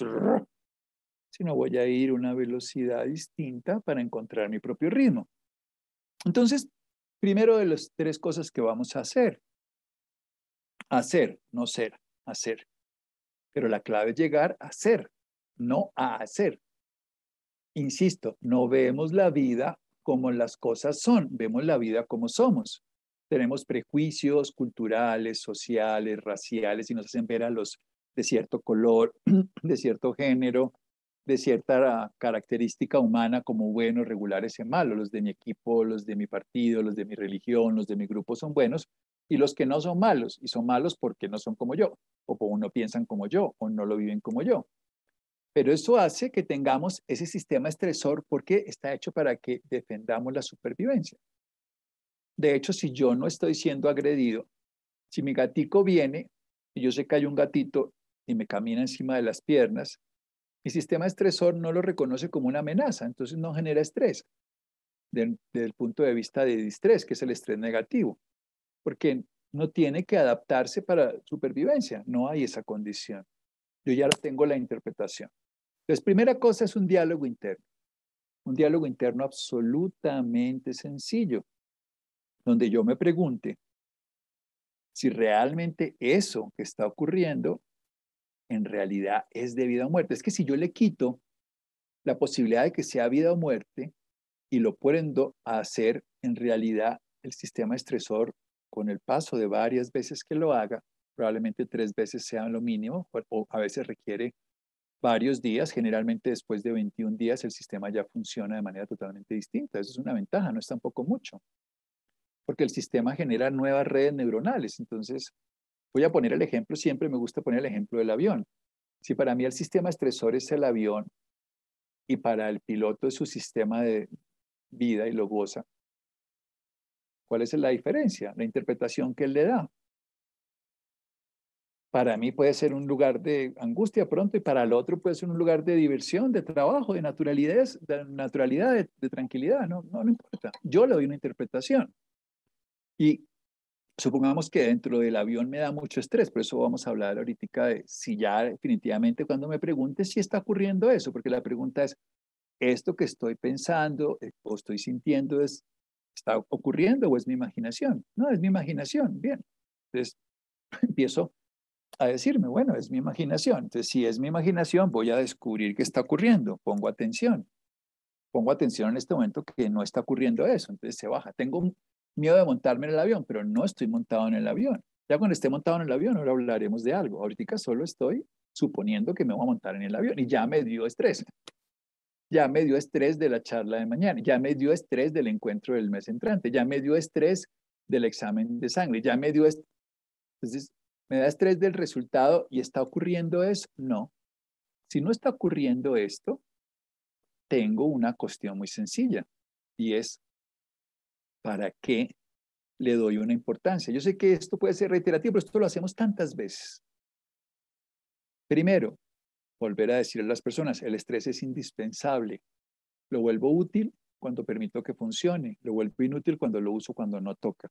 Speaker 2: sino voy a ir a una velocidad distinta para encontrar mi propio ritmo. Entonces, primero de las tres cosas que vamos a hacer. Hacer, no ser, hacer. Pero la clave es llegar a ser no a hacer. Insisto, no vemos la vida como las cosas son, vemos la vida como somos. Tenemos prejuicios culturales, sociales, raciales y nos hacen ver a los de cierto color, de cierto género, de cierta característica humana como buenos, regulares y malos. Los de mi equipo, los de mi partido, los de mi religión, los de mi grupo son buenos y los que no son malos, y son malos porque no son como yo, o no piensan como yo, o no lo viven como yo. Pero eso hace que tengamos ese sistema estresor porque está hecho para que defendamos la supervivencia. De hecho, si yo no estoy siendo agredido, si mi gatito viene y yo sé que hay un gatito y me camina encima de las piernas, mi sistema estresor no lo reconoce como una amenaza, entonces no genera estrés desde, el punto de vista de distrés, que es el estrés negativo, porque no tiene que adaptarse para supervivencia, no hay esa condición yo ya tengo la interpretación. Entonces, primera cosa es un diálogo interno, un diálogo interno absolutamente sencillo, donde yo me pregunte si realmente eso que está ocurriendo en realidad es de vida o muerte. Es que si yo le quito la posibilidad de que sea vida o muerte y lo pueden hacer en realidad el sistema estresor con el paso de varias veces que lo haga, probablemente tres veces sea lo mínimo, o a veces requiere varios días, generalmente después de 21 días el sistema ya funciona de manera totalmente distinta. Eso es una ventaja, no es tampoco mucho, porque el sistema genera nuevas redes neuronales. Entonces, voy a poner el ejemplo, siempre me gusta poner el ejemplo del avión. Si para mí el sistema estresor es el avión y para el piloto es su sistema de vida y lo goza, ¿cuál es la diferencia? La interpretación que él le da para mí puede ser un lugar de angustia pronto y para el otro puede ser un lugar de diversión, de trabajo, de naturalidad, de, naturalidad, de, tranquilidad, no, no, no, importa. Yo le doy una interpretación. Y supongamos que dentro del avión me da mucho estrés, por eso vamos a hablar ahorita de si ya definitivamente cuando me preguntes si está ocurriendo eso, porque la pregunta es, ¿esto que estoy pensando eh, o estoy sintiendo es, está ocurriendo o es mi imaginación? No, es mi imaginación, bien. Entonces empiezo a decirme, bueno, es mi imaginación. Entonces, si es mi imaginación, voy a descubrir qué está ocurriendo. Pongo atención. Pongo atención en este momento que no está ocurriendo eso. Entonces se baja. Tengo miedo de montarme en el avión, pero no estoy montado en el avión. Ya cuando esté montado en el avión, ahora hablaremos de algo. Ahorita solo estoy suponiendo que me voy a montar en el avión y ya me dio estrés. Ya me dio estrés de la charla de mañana, ya me dio estrés del encuentro del mes entrante, ya me dio estrés del examen de sangre, ya me dio estrés. ¿Me da estrés del resultado y está ocurriendo eso? No. Si no está ocurriendo esto, tengo una cuestión muy sencilla y es, ¿para qué le doy una importancia? Yo sé que esto puede ser reiterativo, pero esto lo hacemos tantas veces. Primero, volver a decirle a las personas, el estrés es indispensable. Lo vuelvo útil cuando permito que funcione, lo vuelvo inútil cuando lo uso cuando no toca.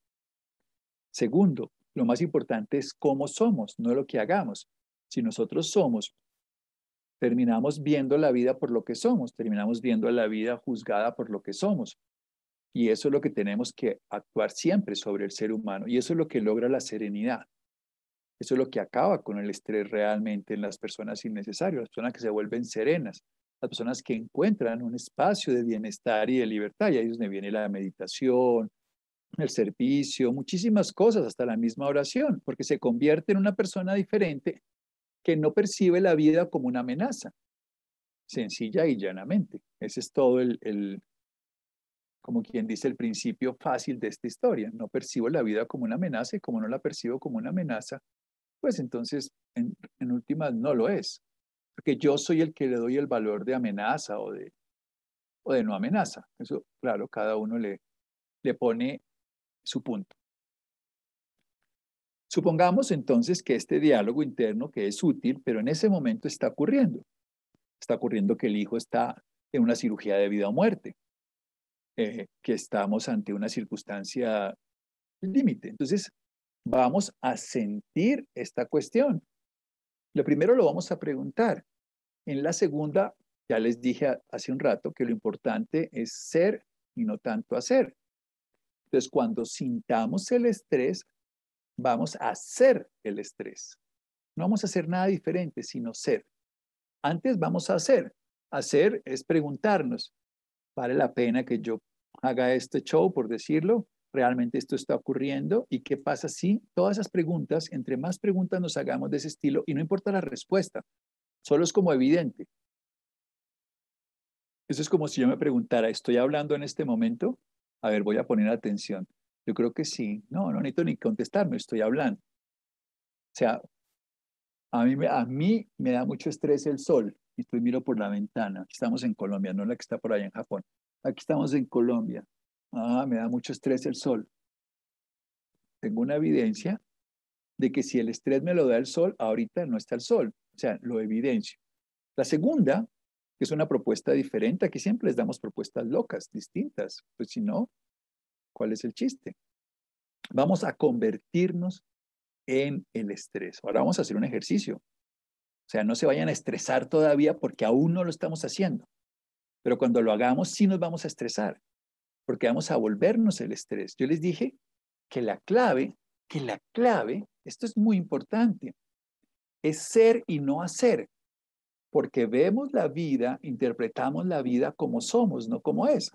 Speaker 2: Segundo, lo más importante es cómo somos, no lo que hagamos. Si nosotros somos, terminamos viendo la vida por lo que somos, terminamos viendo la vida juzgada por lo que somos. Y eso es lo que tenemos que actuar siempre sobre el ser humano. Y eso es lo que logra la serenidad. Eso es lo que acaba con el estrés realmente en las personas innecesarias, las personas que se vuelven serenas, las personas que encuentran un espacio de bienestar y de libertad. Y ahí es donde viene la meditación, el servicio, muchísimas cosas, hasta la misma oración, porque se convierte en una persona diferente que no percibe la vida como una amenaza, sencilla y llanamente. Ese es todo el, como quien dice, el principio fácil de esta historia. No percibo la vida como una amenaza y como no la percibo como una amenaza, pues entonces, en, últimas, no lo es, porque yo soy el que le doy el valor de amenaza o de, de no amenaza. Eso, claro, cada uno le, le pone su punto. Supongamos entonces que este diálogo interno, que es útil, pero en ese momento está ocurriendo. Está ocurriendo que el hijo está en una cirugía de vida o muerte, eh, que estamos ante una circunstancia límite. Entonces, vamos a sentir esta cuestión. Lo primero lo vamos a preguntar. En la segunda, ya les dije hace un rato que lo importante es ser y no tanto hacer. Entonces, cuando sintamos el estrés, vamos a ser el estrés. No vamos a hacer nada diferente, sino ser. Antes vamos a hacer. Hacer es preguntarnos, ¿vale la pena que yo haga este show, por decirlo? ¿Realmente esto está ocurriendo? ¿Y qué pasa si todas esas preguntas, entre más preguntas nos hagamos de ese estilo, y no importa la respuesta, solo es como evidente. Eso es como si yo me preguntara, ¿estoy hablando en este momento? A ver, voy a poner atención. Yo creo que sí. No, no necesito ni contestarme, estoy hablando. O sea, a mí, a mí me da mucho estrés el sol. Y estoy miro por la ventana. estamos en Colombia, no la que está por allá en Japón. Aquí estamos en Colombia. Ah, me da mucho estrés el sol. Tengo una evidencia de que si el estrés me lo da el sol, ahorita no está el sol. O sea, lo evidencio. La segunda que es una propuesta diferente. Aquí siempre les damos propuestas locas, distintas. Pues si no, ¿cuál es el chiste? Vamos a convertirnos en el estrés. Ahora vamos a hacer un ejercicio. O sea, no se vayan a estresar todavía porque aún no lo estamos haciendo. Pero cuando lo hagamos, sí nos vamos a estresar, porque vamos a volvernos el estrés. Yo les dije que la clave, que la clave, esto es muy importante, es ser y no hacer porque vemos la vida, interpretamos la vida como somos, no como es.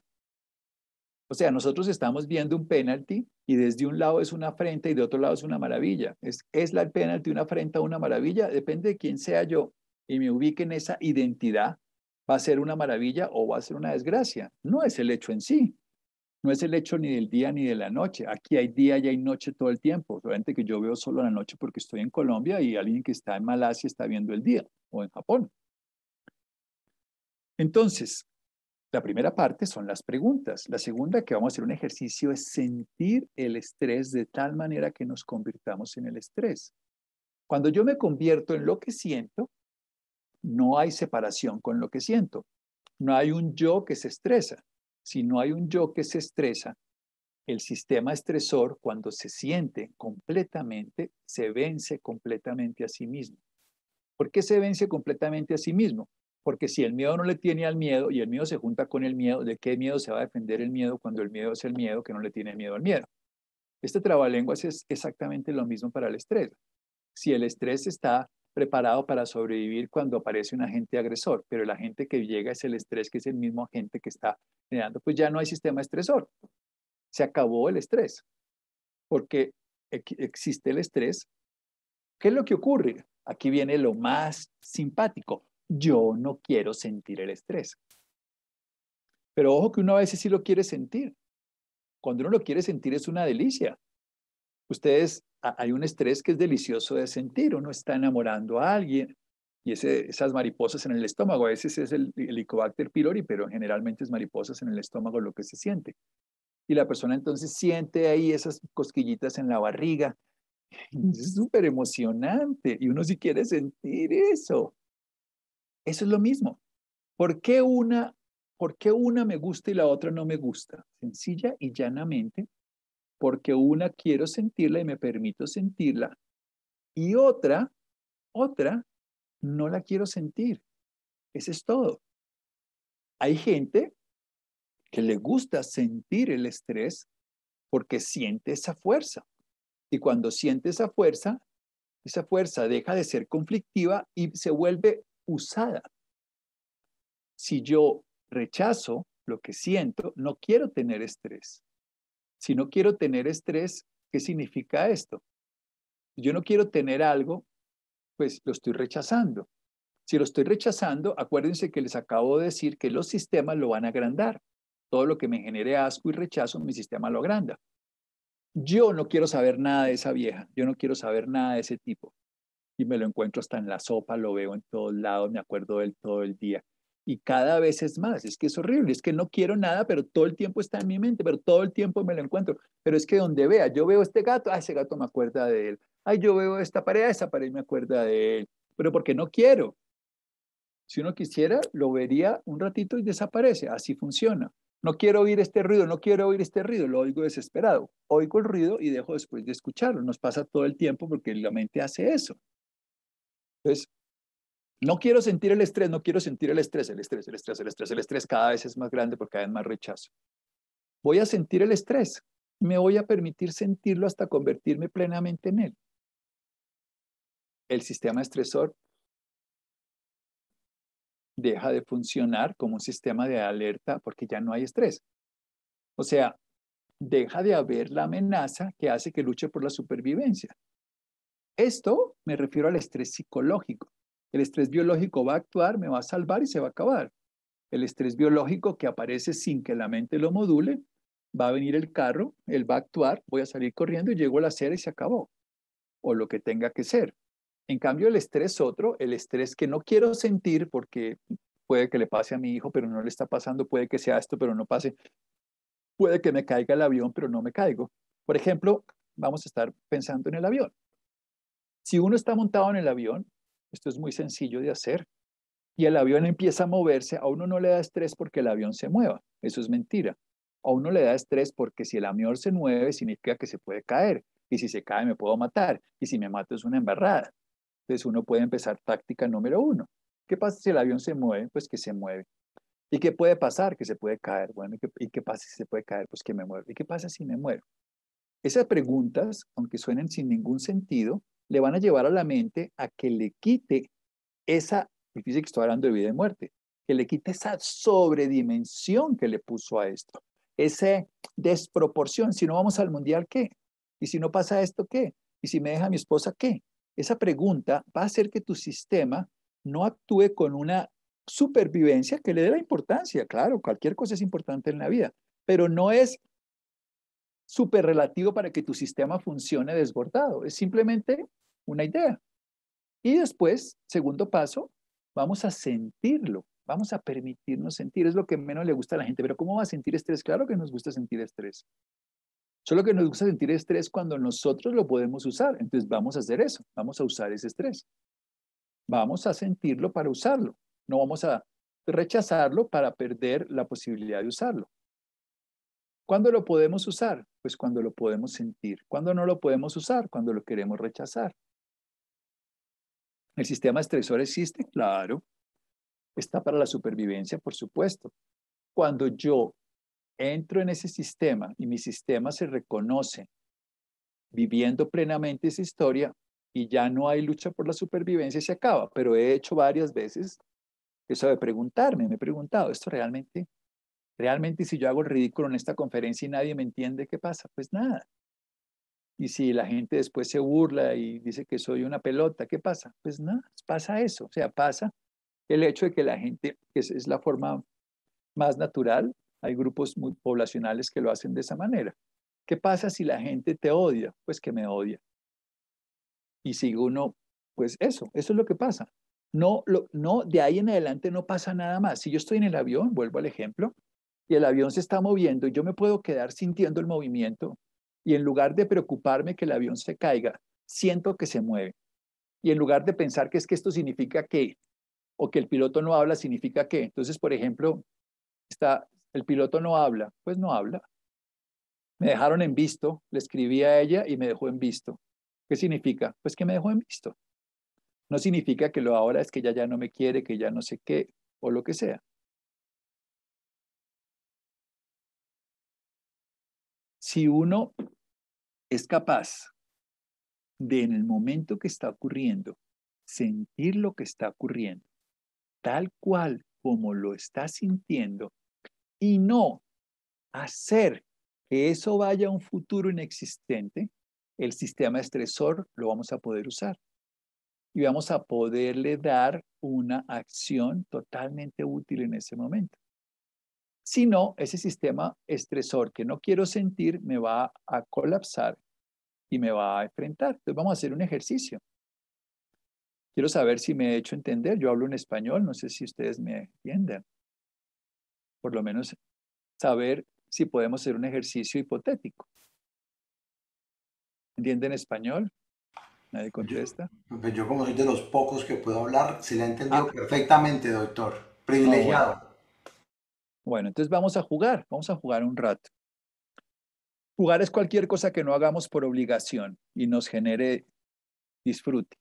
Speaker 2: O sea, nosotros estamos viendo un penalti y desde un lado es una afrenta y de otro lado es una maravilla. ¿Es, es la, el penalti una afrenta o una maravilla? Depende de quién sea yo y me ubique en esa identidad. ¿Va a ser una maravilla o va a ser una desgracia? No es el hecho en sí. No es el hecho ni del día ni de la noche. Aquí hay día y hay noche todo el tiempo. Solamente que yo veo solo la noche porque estoy en Colombia y alguien que está en Malasia está viendo el día o en Japón. Entonces, la primera parte son las preguntas. La segunda, que vamos a hacer un ejercicio, es sentir el estrés de tal manera que nos convirtamos en el estrés. Cuando yo me convierto en lo que siento, no hay separación con lo que siento. No hay un yo que se estresa. Si no hay un yo que se estresa, el sistema estresor, cuando se siente completamente, se vence completamente a sí mismo. ¿Por qué se vence completamente a sí mismo? Porque si el miedo no le tiene al miedo y el miedo se junta con el miedo, ¿de qué miedo se va a defender el miedo cuando el miedo es el miedo que no le tiene miedo al miedo? Este trabalenguas es exactamente lo mismo para el estrés. Si el estrés está preparado para sobrevivir cuando aparece un agente agresor, pero el agente que llega es el estrés, que es el mismo agente que está generando, pues ya no hay sistema estresor. Se acabó el estrés, porque existe el estrés. ¿Qué es lo que ocurre? Aquí viene lo más simpático yo no quiero sentir el estrés. Pero ojo que uno a veces sí lo quiere sentir. Cuando uno lo quiere sentir es una delicia. Ustedes, hay un estrés que es delicioso de sentir. Uno está enamorando a alguien y esas mariposas en el estómago, a veces es el Helicobacter pylori, pero generalmente es mariposas en el estómago lo que se siente. Y la persona entonces siente ahí esas cosquillitas en la barriga. Es súper emocionante y uno sí quiere sentir eso. Eso es lo mismo. ¿Por qué una, por una me gusta y la otra no me gusta? Sencilla y llanamente, porque una quiero sentirla y me permito sentirla, y otra, otra, no la quiero sentir. Ese es todo. Hay gente que le gusta sentir el estrés porque siente esa fuerza. Y cuando siente esa fuerza, esa fuerza deja de ser conflictiva y se vuelve usada. Si yo rechazo lo que siento, no quiero tener estrés. Si no quiero tener estrés, ¿qué significa esto? yo no quiero tener algo, pues lo estoy rechazando. Si lo estoy rechazando, acuérdense que les acabo de decir que los sistemas lo van a agrandar. Todo lo que me genere asco y rechazo, mi sistema lo agranda. Yo no quiero saber nada de esa vieja, yo no quiero saber nada de ese tipo y me lo encuentro hasta en la sopa, lo veo en todos lados, me acuerdo de él todo el día. Y cada vez es más, es que es horrible, es que no quiero nada, pero todo el tiempo está en mi mente, pero todo el tiempo me lo encuentro. Pero es que donde vea, yo veo este gato, ah, ese gato me acuerda de él. Ay, yo veo esta pared, esa pared me acuerda de él. Pero porque no quiero. Si uno quisiera, lo vería un ratito y desaparece. Así funciona. No quiero oír este ruido, no quiero oír este ruido, lo oigo desesperado. Oigo el ruido y dejo después de escucharlo. Nos pasa todo el tiempo porque la mente hace eso. Entonces, no quiero sentir el estrés, no quiero sentir el estrés, el estrés, el estrés, el estrés, el estrés cada vez es más grande porque hay más rechazo. Voy a sentir el estrés, me voy a permitir sentirlo hasta convertirme plenamente en él.
Speaker 3: El sistema estresor deja de funcionar como un sistema de alerta porque ya no hay estrés. O sea,
Speaker 2: deja de haber la amenaza que hace que luche por la supervivencia. Esto me refiero al estrés psicológico. El estrés biológico va a actuar, me va a salvar y se va a acabar. El estrés biológico que aparece sin que la mente lo module, va a venir el carro, él va a actuar, voy a salir corriendo y llego a la acera y se acabó. O lo que tenga que ser. En cambio, el estrés otro, el estrés que no quiero sentir porque puede que le pase a mi hijo, pero no le está pasando, puede que sea esto, pero no pase. Puede que me caiga el avión, pero no me caigo. Por ejemplo, vamos a estar pensando en el avión. Si uno está montado en el avión, esto es muy sencillo de hacer, y el avión empieza a moverse, a uno no le da estrés porque el avión se mueva. Eso es mentira. A uno le da estrés porque si el avión se mueve, significa que se puede caer. Y si se cae, me puedo matar. Y si me mato, es una embarrada. Entonces uno puede empezar táctica número uno. ¿Qué pasa si el avión se mueve? Pues que se mueve. ¿Y qué puede pasar? Que se puede caer. Bueno, ¿y qué, ¿y pasa si se puede caer? Pues que me muero. ¿Y qué pasa si me muero? Esas preguntas, aunque suenen sin ningún sentido, le van a llevar a la mente a que le quite esa, fíjese que estoy hablando de vida y muerte, que le quite esa sobredimensión que le puso a esto, esa desproporción. Si no vamos al mundial, ¿qué? ¿Y si no pasa esto, qué? ¿Y si me deja mi esposa, qué? Esa pregunta va a hacer que tu sistema no actúe con una supervivencia que le dé la importancia. Claro, cualquier cosa es importante en la vida, pero no es super relativo para que tu sistema funcione desbordado. Es simplemente una idea. Y después, segundo paso, vamos a sentirlo, vamos a permitirnos sentir. Es lo que menos le gusta a la gente, pero ¿cómo va a sentir estrés? Claro que nos gusta sentir estrés. Solo que nos gusta sentir estrés cuando nosotros lo podemos usar. Entonces vamos a hacer eso, vamos a usar ese estrés. Vamos a sentirlo para usarlo. No vamos a rechazarlo para perder la posibilidad de usarlo. ¿Cuándo lo podemos usar? Pues cuando lo podemos sentir. ¿Cuándo no lo podemos usar? Cuando lo queremos rechazar. ¿El sistema estresor existe? Claro. Está para la supervivencia, por supuesto. Cuando yo entro en ese sistema y mi sistema se reconoce viviendo plenamente esa historia y ya no hay lucha por la supervivencia, se acaba. Pero he hecho varias veces eso de preguntarme, me he preguntado, ¿esto realmente Realmente si yo hago el ridículo en esta conferencia y nadie me entiende, ¿qué pasa? Pues nada. Y si la gente después se burla y dice que soy una pelota, ¿qué pasa? Pues nada, pasa eso. O sea, pasa el hecho de que la gente, que es, la forma más natural, hay grupos muy poblacionales que lo hacen de esa manera. ¿Qué pasa si la gente te odia? Pues que me odia. Y si uno, pues eso, eso es lo que pasa. No, lo, no, de ahí en adelante no pasa nada más. Si yo estoy en el avión, vuelvo al ejemplo, y el avión se está moviendo y yo me puedo quedar sintiendo el movimiento y en lugar de preocuparme que el avión se caiga, siento que se mueve. Y en lugar de pensar que es que esto significa que o que el piloto no habla significa que, entonces, por ejemplo, está el piloto no habla, pues no habla. Me dejaron en visto, le escribí a ella y me dejó en visto. ¿Qué significa? Pues que me dejó
Speaker 3: en visto. No significa que lo ahora es que ella ya no me quiere, que ya no sé qué o lo que sea. si uno es capaz de en el momento que
Speaker 2: está ocurriendo sentir lo que está ocurriendo, tal cual como lo está sintiendo, y no hacer que eso vaya a un futuro inexistente, el sistema estresor lo vamos a poder usar. Y vamos a poderle dar una acción totalmente útil en ese momento. Si no, ese sistema estresor que no quiero sentir me va a colapsar y me va a enfrentar. Entonces vamos a hacer un ejercicio. Quiero saber si me he hecho entender. Yo hablo en español, no sé si ustedes me entienden. Por lo menos saber si podemos hacer un ejercicio
Speaker 1: hipotético. ¿Entienden español? Nadie contesta. Pues, yo, como soy de los pocos que puedo hablar, se la he ah. perfectamente, doctor. Privilegiado. Bueno, entonces vamos a jugar, vamos a jugar un rato.
Speaker 2: Jugar es cualquier cosa que no hagamos por obligación y nos genere disfrute,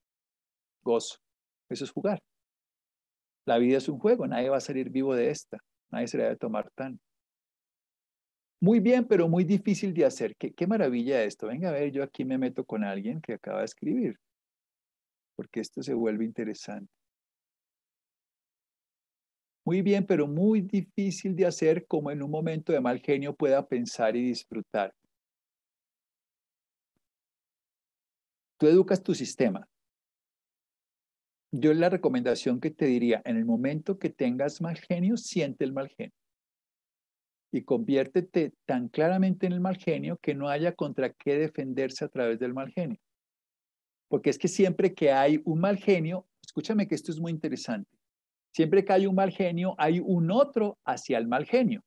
Speaker 2: gozo. Eso es jugar. La vida es un juego, nadie va a salir vivo de esta, nadie se la debe tomar tan. Muy bien, pero muy difícil de hacer. Qué, qué maravilla esto. Venga a ver, yo aquí me meto con alguien que acaba de escribir, porque esto se vuelve interesante. Muy bien, pero muy difícil de hacer como en un momento de mal genio pueda pensar y disfrutar.
Speaker 3: Tú educas tu sistema. Yo la recomendación que te diría, en el momento que tengas mal
Speaker 2: genio, siente el mal genio. Y conviértete tan claramente en el mal genio que no haya contra qué defenderse a través del mal genio. Porque es que siempre que hay un mal genio, escúchame que esto es muy interesante Siempre que hay un mal genio, hay un otro hacia el mal genio.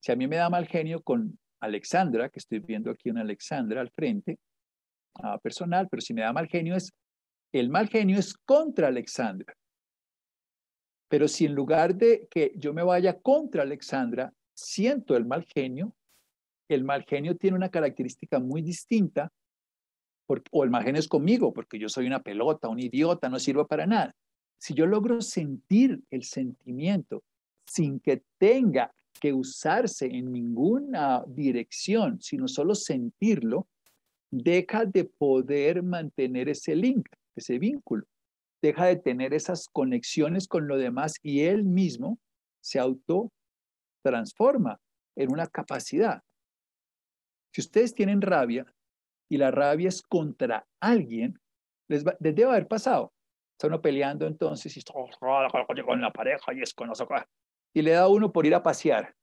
Speaker 2: Si a mí me da mal genio con Alexandra, que estoy viendo aquí una Alexandra al frente, ah, personal, pero si me da mal genio es, el mal genio es contra Alexandra. Pero si en lugar de que yo me vaya contra Alexandra, siento el mal genio, el mal genio tiene una característica muy distinta, o el mal genio es conmigo, porque yo soy una pelota, un idiota, no sirvo para nada si yo logro sentir el sentimiento sin que tenga que usarse en ninguna dirección, sino solo sentirlo, deja de poder mantener ese link, ese vínculo, deja de tener esas conexiones con lo demás y él mismo se auto transforma en una capacidad. Si ustedes tienen rabia y la rabia es contra alguien, les, va, debe haber pasado Está uno peleando entonces y oh, con la pareja y es con Y le da uno por ir a pasear.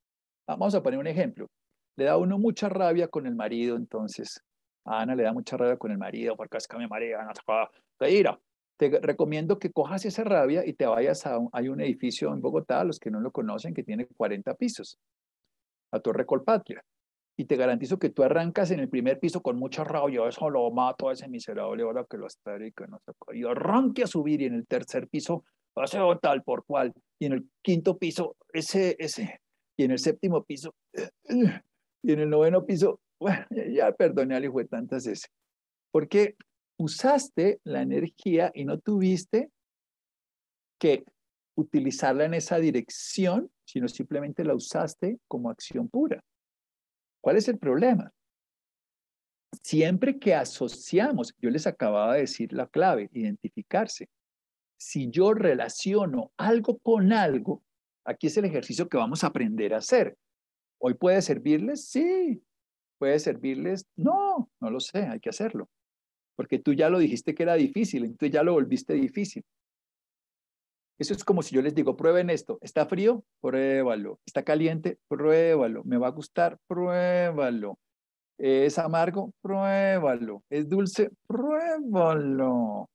Speaker 2: Vamos a poner un ejemplo. Le da uno mucha rabia con el marido entonces. A Ana le da mucha rabia con el marido porque es que mi marido. te Te recomiendo que cojas esa rabia y te vayas a hay un edificio en Bogotá, los que no lo conocen, que tiene 40 pisos, la Torre Colpatria y te garantizo que tú arrancas en el primer piso con mucho mucha yo eso lo mato a ese miserable ahora que lo está y que no se y arranque a subir y en el tercer piso hace tal por cual y en el quinto piso ese ese y en el séptimo piso y en el noveno piso bueno, ya perdoné al hijo tantas veces porque usaste la energía y no tuviste que utilizarla en esa dirección, sino simplemente la usaste como acción pura. ¿Cuál es el problema? Siempre que asociamos, yo les acababa de decir la clave, identificarse. Si yo relaciono algo con algo, aquí es el ejercicio que vamos a aprender a hacer. ¿Hoy puede servirles? Sí. ¿Puede servirles? No, no lo sé, hay que hacerlo. Porque tú ya lo dijiste que era difícil, entonces ya lo volviste difícil. Eso es como si yo les digo, prueben esto. ¿Está frío? Pruébalo. ¿Está caliente? Pruébalo. ¿Me va a gustar? Pruébalo. ¿Es amargo? Pruébalo. ¿Es dulce? Pruébalo.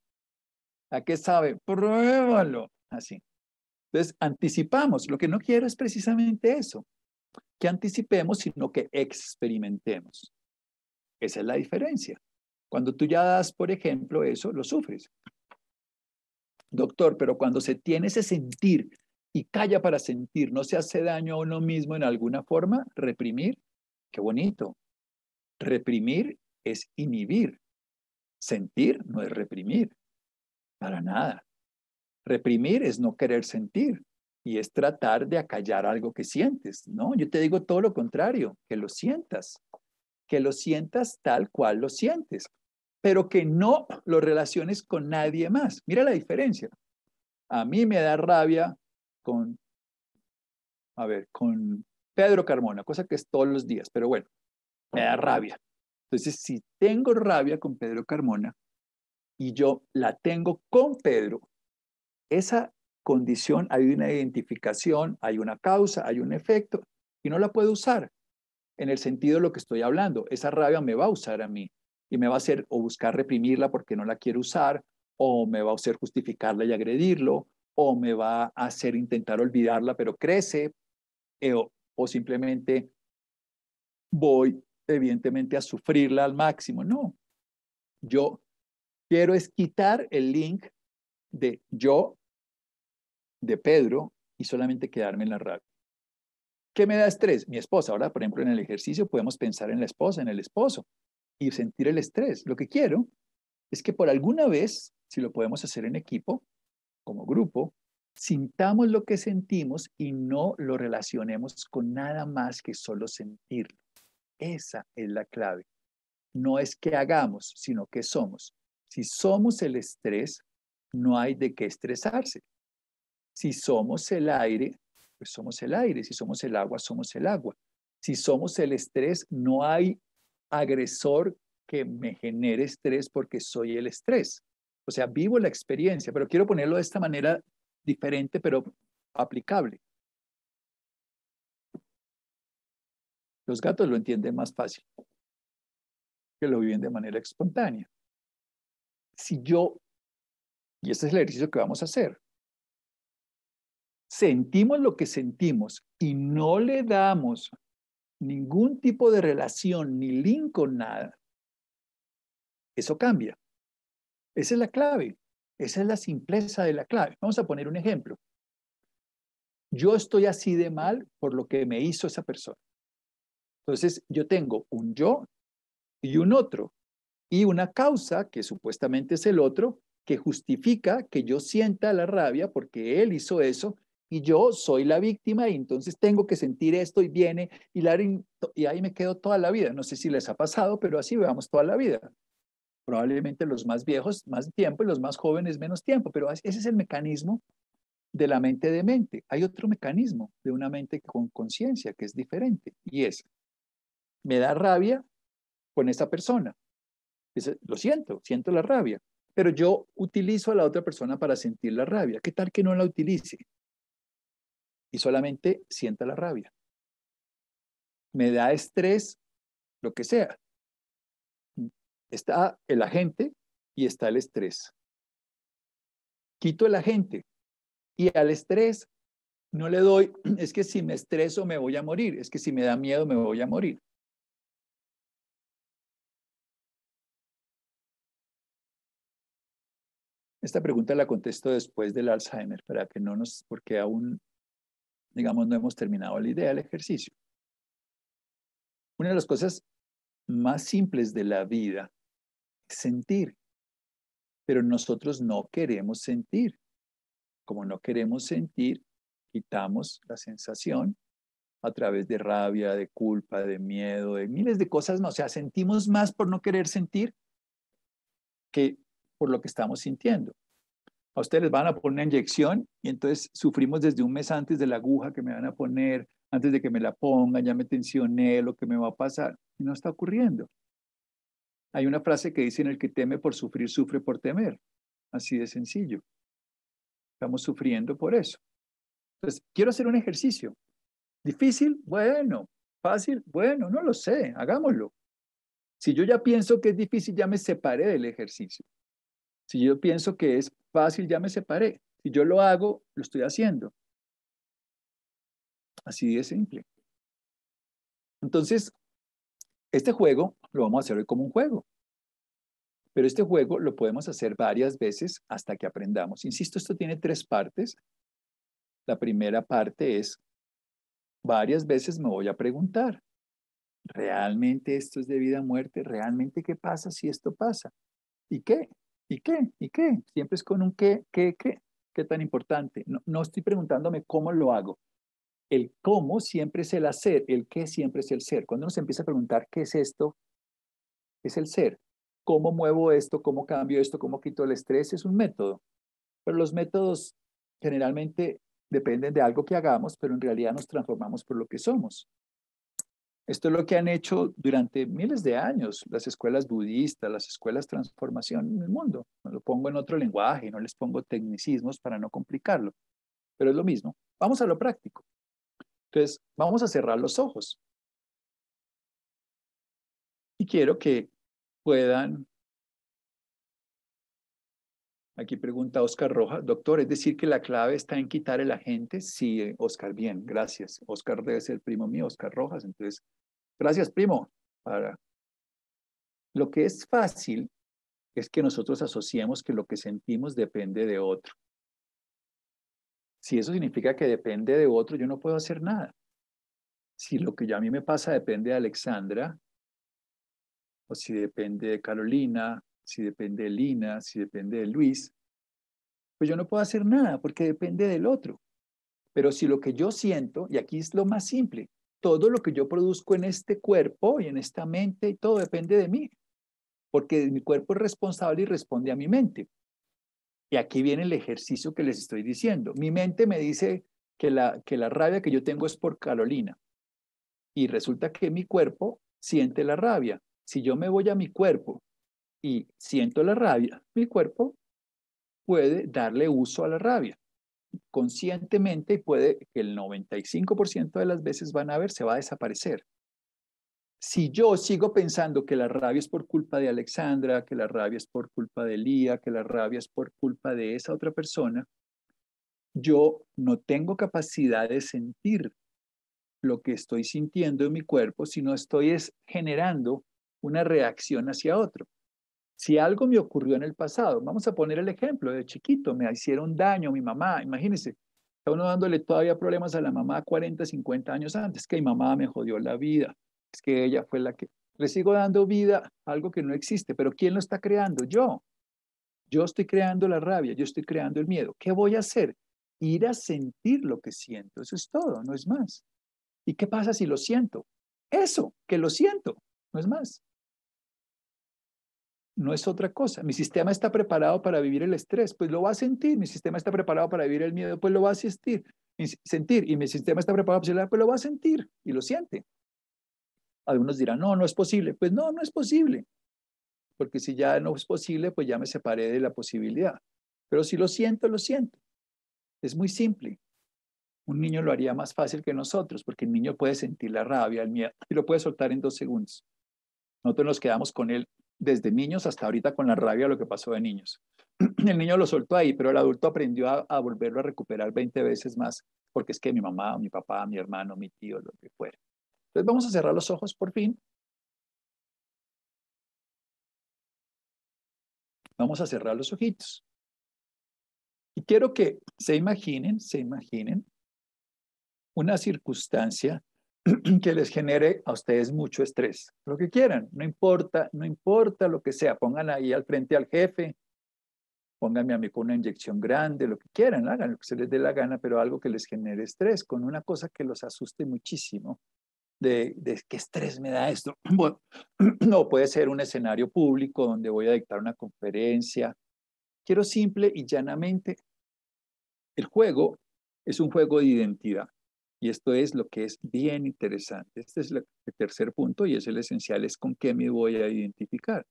Speaker 2: ¿A qué sabe? Pruébalo. Así. Entonces, anticipamos. Lo que no quiero es precisamente eso. Que anticipemos, sino que experimentemos. Esa es la diferencia. Cuando tú ya das, por ejemplo, eso, lo sufres. Doctor, pero cuando se tiene ese sentir y calla para sentir, ¿no se hace daño a uno mismo en alguna forma? Reprimir, qué bonito. Reprimir es inhibir. Sentir no es reprimir, para nada. Reprimir es no querer sentir y es tratar de acallar algo que sientes. No, yo te digo todo lo contrario, que lo sientas, que lo sientas tal cual lo sientes pero que no lo relaciones con nadie más. Mira la diferencia. A mí me da rabia con, a ver, con Pedro Carmona, cosa que es todos los días, pero bueno, me da rabia. Entonces, si tengo rabia con Pedro Carmona y yo la tengo con Pedro, esa condición hay una identificación, hay una causa, hay un efecto y no la puedo usar en el sentido de lo que estoy hablando. Esa rabia me va a usar a mí y me va a hacer o buscar reprimirla porque no la quiero usar, o me va a hacer justificarla y agredirlo, o me va a hacer intentar olvidarla, pero crece, eh, o, simplemente voy evidentemente a sufrirla al máximo. No, yo quiero es quitar el link de yo, de Pedro, y solamente quedarme en la rabia. ¿Qué me da estrés? Mi esposa. Ahora, por ejemplo, en el ejercicio podemos pensar en la esposa, en el esposo y sentir el estrés. Lo que quiero es que por alguna vez, si lo podemos hacer en equipo, como grupo, sintamos lo que sentimos y no lo relacionemos con nada más que solo sentirlo. Esa es la clave. No es que hagamos, sino que somos. Si somos el estrés, no hay de qué estresarse. Si somos el aire, pues somos el aire. Si somos el agua, somos el agua. Si somos el estrés, no hay agresor que me genere estrés porque soy el estrés. O sea, vivo la experiencia, pero quiero ponerlo de esta manera diferente, pero aplicable.
Speaker 3: Los gatos lo entienden más fácil, que lo viven de manera espontánea. Si yo, y este es el ejercicio que vamos a hacer, sentimos lo que
Speaker 2: sentimos y no le damos ningún tipo de relación ni link con nada, eso cambia. Esa es la clave. Esa es la simpleza de la clave. Vamos a poner un ejemplo. Yo estoy así de mal por lo que me hizo esa persona. Entonces, yo tengo un yo y un otro, y una causa, que supuestamente es el otro, que justifica que yo sienta la rabia porque él hizo eso y yo soy la víctima y entonces tengo que sentir esto y viene y, ahí me quedo toda la vida. No sé si les ha pasado, pero así veamos toda la vida. Probablemente los más viejos más tiempo y los más jóvenes menos tiempo, pero ese es el mecanismo de la mente de mente. Hay otro mecanismo de una mente con conciencia que es diferente y es, me da rabia con esta persona. lo siento, siento la rabia, pero yo utilizo a la otra persona para sentir la rabia. ¿Qué tal que no la utilice? y solamente sienta la rabia. Me da estrés, lo que
Speaker 3: sea. Está el agente y está el estrés. Quito el agente y al estrés no le doy, es que si me estreso me voy a morir, es que si me da miedo me voy a morir. Esta pregunta la contesto después del Alzheimer para que no nos, porque aún
Speaker 2: digamos, no hemos terminado la idea el ejercicio. Una de las cosas más simples de la vida es sentir, pero nosotros no queremos sentir. Como no queremos sentir, quitamos la sensación a través de rabia, de culpa, de miedo, de miles de cosas O sea, sentimos más por no querer sentir que por lo que estamos sintiendo a ustedes van a poner una inyección y entonces sufrimos desde un mes antes de la aguja que me van a poner, antes de que me la pongan, ya me tensioné, lo que me va a pasar. Y no está ocurriendo. Hay una frase que dice, en el que teme por sufrir, sufre por temer. Así de sencillo. Estamos sufriendo por eso. Entonces, quiero hacer un ejercicio. ¿Difícil? Bueno. ¿Fácil? Bueno, no lo sé. Hagámoslo. Si yo ya pienso que es difícil, ya me separé del ejercicio. Si yo pienso
Speaker 3: que es fácil, ya me separé. Si yo lo hago, lo estoy haciendo. Así de simple. Entonces, este
Speaker 2: juego lo vamos a hacer hoy como un juego. Pero este juego lo podemos hacer varias veces hasta que aprendamos. Insisto, esto tiene tres partes. La primera parte es, varias veces me voy a preguntar, ¿realmente esto es de vida o muerte? ¿Realmente qué pasa si esto pasa? ¿Y qué? ¿Y qué? ¿Y qué? Siempre es con un qué, qué, qué. ¿Qué tan importante? No, no estoy preguntándome cómo lo hago. El cómo siempre es el hacer, el qué siempre es el ser. Cuando uno se empieza a preguntar qué es esto, es el ser. ¿Cómo muevo esto? ¿Cómo cambio esto? ¿Cómo quito el estrés? Es un método. Pero los métodos generalmente dependen de algo que hagamos, pero en realidad nos transformamos por lo que somos. Esto es lo que han hecho durante miles de años las escuelas budistas, las escuelas transformación en el mundo. No lo pongo en otro lenguaje, no les pongo tecnicismos para no complicarlo, pero es lo mismo. Vamos a lo práctico.
Speaker 3: Entonces, vamos a cerrar los ojos. Y quiero que puedan
Speaker 2: Aquí pregunta Oscar Rojas, doctor, ¿es decir que la clave está en quitar el agente? Sí, Oscar, bien, gracias. Oscar debe ser primo mío, Oscar Rojas. Entonces, gracias, primo. Para... Lo que es fácil es que nosotros asociemos que lo que sentimos depende de otro. Si eso significa que depende de otro, yo no puedo hacer nada. Si lo que ya a mí me pasa depende de Alexandra, o si depende de Carolina, si depende de Lina, si depende de Luis, pues yo no puedo hacer nada porque depende del otro. Pero si lo que yo siento, y aquí es lo más simple, todo lo que yo produzco en este cuerpo y en esta mente, y todo depende de mí, porque mi cuerpo es responsable y responde a mi mente. Y aquí viene el ejercicio que les estoy diciendo. Mi mente me dice que la, que la rabia que yo tengo es por Carolina. Y resulta que mi cuerpo siente la rabia. Si yo me voy a mi cuerpo y siento la rabia, mi cuerpo puede darle uso a la rabia conscientemente y puede que el 95% de las veces van a ver, se va a desaparecer. Si yo sigo pensando que la rabia es por culpa de Alexandra, que la rabia es por culpa de Lía, que la rabia es por culpa de esa otra persona, yo no tengo capacidad de sentir lo que estoy sintiendo en mi cuerpo, sino estoy generando una reacción hacia otro. Si algo me ocurrió en el pasado, vamos a poner el ejemplo de chiquito, me hicieron daño a mi mamá, imagínense, está uno dándole todavía problemas a la mamá 40, 50 años antes, que mi mamá me jodió la vida, es que ella fue la que... Le sigo dando vida a algo que no existe, pero ¿quién lo está creando? Yo. Yo estoy creando la rabia, yo estoy creando el miedo. ¿Qué voy a hacer? Ir a sentir lo que siento, eso es todo, no es más. ¿Y qué pasa si lo siento? Eso, que lo siento, no es más no es otra cosa. Mi sistema está preparado para vivir el estrés, pues lo va a sentir. Mi sistema está preparado para vivir el miedo, pues lo va a sentir. Y mi sistema está preparado para pues lo va a sentir y lo siente. Algunos dirán, no, no es posible. Pues no, no es posible. Porque si ya no es posible, pues ya me separé de la posibilidad. Pero si lo siento, lo siento. Es muy simple. Un niño lo haría más fácil que nosotros, porque el niño puede sentir la rabia, el miedo, y lo puede soltar en dos segundos. Nosotros nos quedamos con él desde niños hasta ahorita con la rabia lo que pasó de niños. El niño lo soltó ahí, pero el adulto aprendió a, a volverlo a recuperar 20 veces más, porque es que mi mamá, mi
Speaker 3: papá, mi hermano, mi tío, lo que fuera. Entonces vamos a cerrar los ojos por fin. Vamos a cerrar los ojitos. Y quiero que se imaginen, se imaginen
Speaker 2: una circunstancia que les genere a ustedes mucho estrés. Lo que quieran, no importa, no importa lo que sea, pongan ahí al frente al jefe, pónganme a mí con una inyección grande, lo que quieran, hagan lo que se les dé la gana, pero algo que les genere estrés, con una cosa que los asuste muchísimo, de, de qué estrés me da esto. Bueno, no, puede ser un escenario público donde voy a dictar una conferencia. Quiero simple y llanamente, el juego es un juego de identidad. Y esto es lo que es bien interesante. Este es el tercer punto y es el esencial, es con qué me voy a identificar.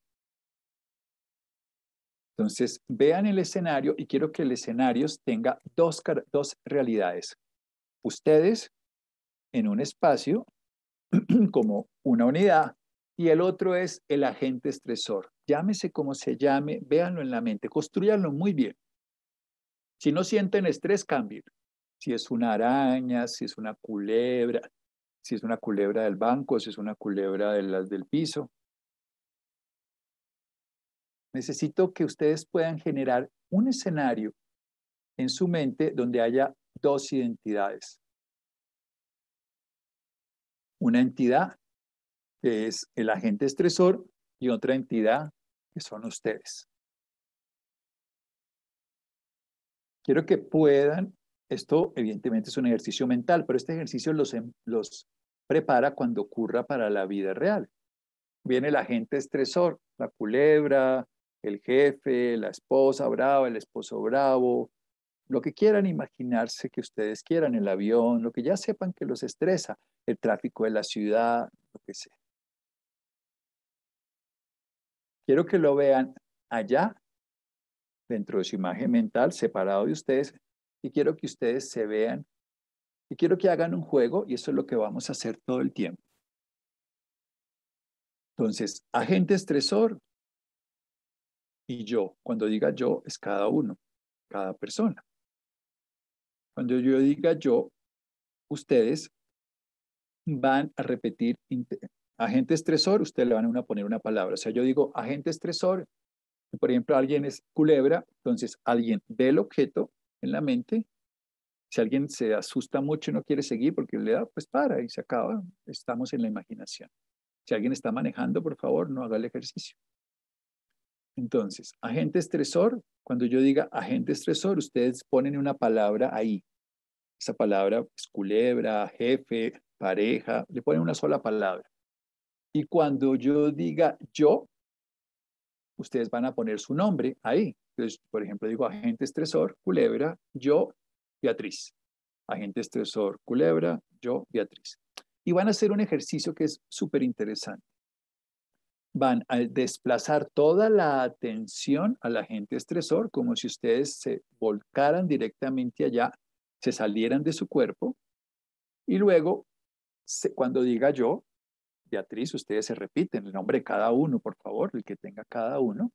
Speaker 2: Entonces, vean el escenario y quiero que el escenario tenga dos, realidades. Ustedes en un espacio como una unidad y el otro es el agente estresor. Llámese como se llame, véanlo en la mente, construyanlo muy bien. Si no sienten estrés, cambien si es una araña, si es una culebra, si es una culebra del banco, si es una culebra de las del piso. Necesito que ustedes puedan generar un escenario en su mente donde haya dos identidades.
Speaker 3: Una entidad que es el agente estresor y otra entidad que son ustedes.
Speaker 2: Quiero que puedan esto evidentemente es un ejercicio mental, pero este ejercicio los, em, prepara cuando ocurra para la vida real. Viene la gente estresor, la culebra, el jefe, la esposa brava, el esposo bravo, lo que quieran imaginarse que ustedes quieran, el avión, lo que ya
Speaker 3: sepan que los estresa, el tráfico de la ciudad, lo que sea. Quiero que lo vean allá, dentro de su
Speaker 2: imagen mental, separado de ustedes, y quiero que ustedes se vean y quiero que hagan un juego y eso es lo que vamos a hacer todo el tiempo.
Speaker 3: Entonces, agente estresor y yo. Cuando diga yo es cada uno, cada persona. Cuando yo diga yo,
Speaker 2: ustedes van a repetir agente estresor, ustedes le van a poner una palabra. O sea, yo digo agente estresor, por ejemplo, alguien es culebra, entonces alguien del objeto en la mente. Si alguien se asusta mucho y no quiere seguir porque le da, pues para y se acaba. Estamos en la imaginación. Si alguien está manejando, por favor, no haga el ejercicio. Entonces, agente estresor, cuando yo diga agente estresor, ustedes ponen una palabra ahí. Esa palabra es pues, culebra, jefe, pareja, le ponen una sola palabra. Y cuando yo diga yo, ustedes van a poner su nombre ahí. Entonces, por ejemplo, digo agente estresor, culebra, yo, Beatriz. Agente estresor, culebra, yo, Beatriz. Y van a hacer un ejercicio que es súper interesante. Van a desplazar toda la atención al agente estresor, como si ustedes se volcaran directamente allá, se salieran de su cuerpo. Y luego, cuando diga yo, Beatriz, ustedes se repiten el nombre de cada uno, por favor, el que tenga cada uno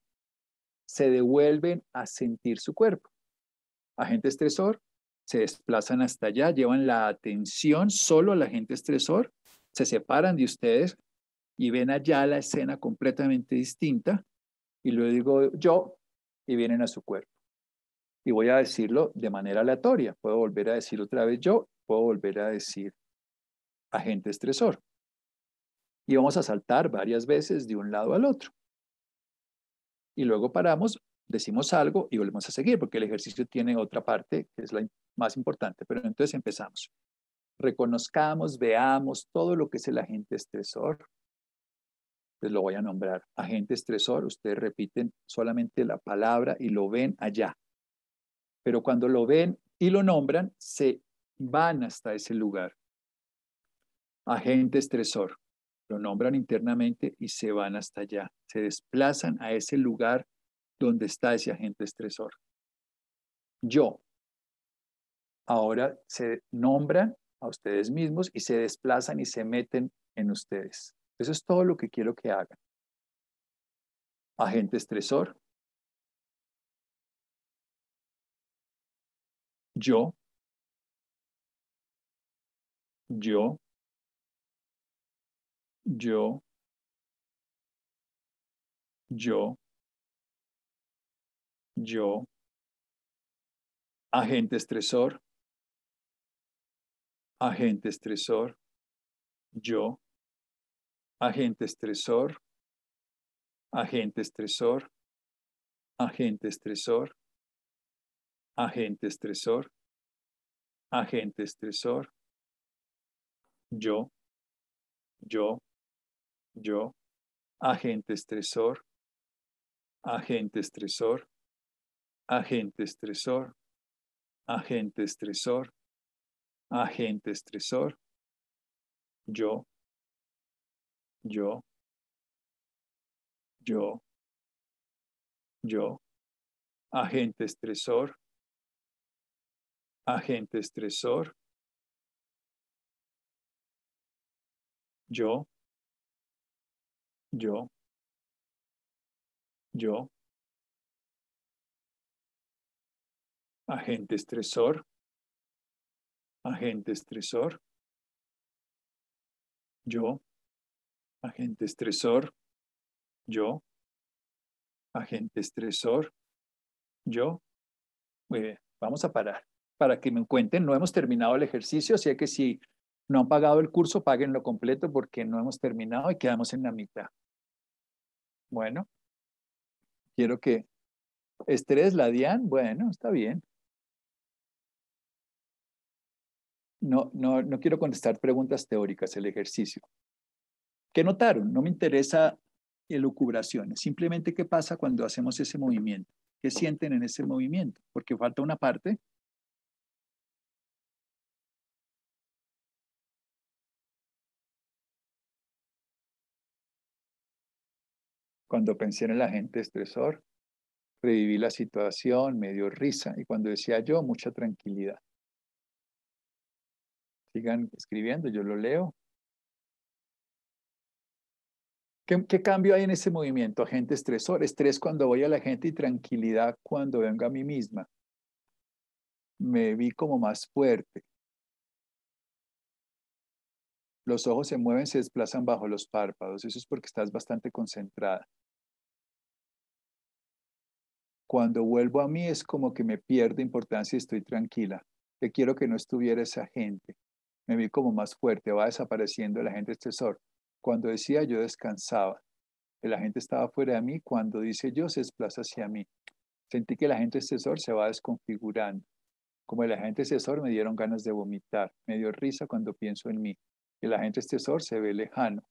Speaker 2: se devuelven a sentir su cuerpo. Agente estresor, se desplazan hasta allá, llevan la atención solo al agente estresor, se separan de ustedes y ven allá la escena completamente distinta y luego digo yo y vienen a su cuerpo. Y voy a decirlo de manera aleatoria. Puedo volver a decir otra vez yo, puedo volver a decir agente estresor. Y vamos a saltar varias veces de un lado al otro y luego paramos, decimos algo y volvemos a seguir, porque el ejercicio tiene otra parte que es la más importante. Pero entonces empezamos. Reconozcamos, veamos todo lo que es el agente estresor. Pues lo voy a nombrar. Agente estresor, ustedes repiten solamente la palabra y lo ven allá. Pero cuando lo ven y lo nombran, se van hasta ese lugar. Agente estresor lo nombran internamente y se van hasta allá, se desplazan a ese lugar donde está ese agente estresor. Yo. Ahora se nombran a
Speaker 3: ustedes mismos y se desplazan y se meten en ustedes. Eso es todo lo que quiero que hagan. Agente estresor. Yo. Yo yo, yo, yo, agente estresor, agente estresor, yo, agente estresor, agente estresor, agente estresor, agente estresor, agente estresor, yo, yo, yo, agente estresor, agente estresor, agente estresor, agente estresor, agente estresor, yo, yo, yo, yo, agente estresor, agente estresor, yo, yo, yo, agente estresor, agente estresor, yo, agente estresor, yo, agente estresor, yo.
Speaker 2: vamos a parar para que me cuenten. No hemos terminado el ejercicio, así que si no han pagado el curso, páguenlo completo porque no hemos terminado y quedamos en la mitad.
Speaker 3: Bueno, quiero que estrés, la DIAN, bueno, está bien. No, no, no quiero contestar preguntas teóricas, el ejercicio. ¿Qué notaron? No me interesa
Speaker 2: elucubraciones, simplemente qué pasa cuando hacemos ese movimiento, qué sienten en ese movimiento,
Speaker 3: porque falta una parte Cuando pensé en el agente estresor, reviví la situación, me dio risa y cuando decía yo, mucha tranquilidad. Sigan escribiendo, yo lo leo. ¿Qué,
Speaker 2: cambio hay en ese movimiento? Agente estresor, estrés cuando voy a la gente y tranquilidad cuando vengo a mí
Speaker 3: misma. Me vi como más fuerte. Los ojos se mueven, se desplazan bajo los párpados. Eso es porque estás bastante concentrada. Cuando vuelvo a mí es
Speaker 2: como que me pierdo importancia y estoy tranquila. Te quiero que no estuviera esa gente. Me vi como más fuerte, va desapareciendo la gente excesor. Este cuando decía yo descansaba. El agente estaba fuera de mí. Cuando dice yo se desplaza hacia mí. Sentí que la gente estesor se va desconfigurando. Como el agente estesor me dieron ganas de vomitar. Me dio risa cuando
Speaker 3: pienso en mí. El agente estesor se ve lejano.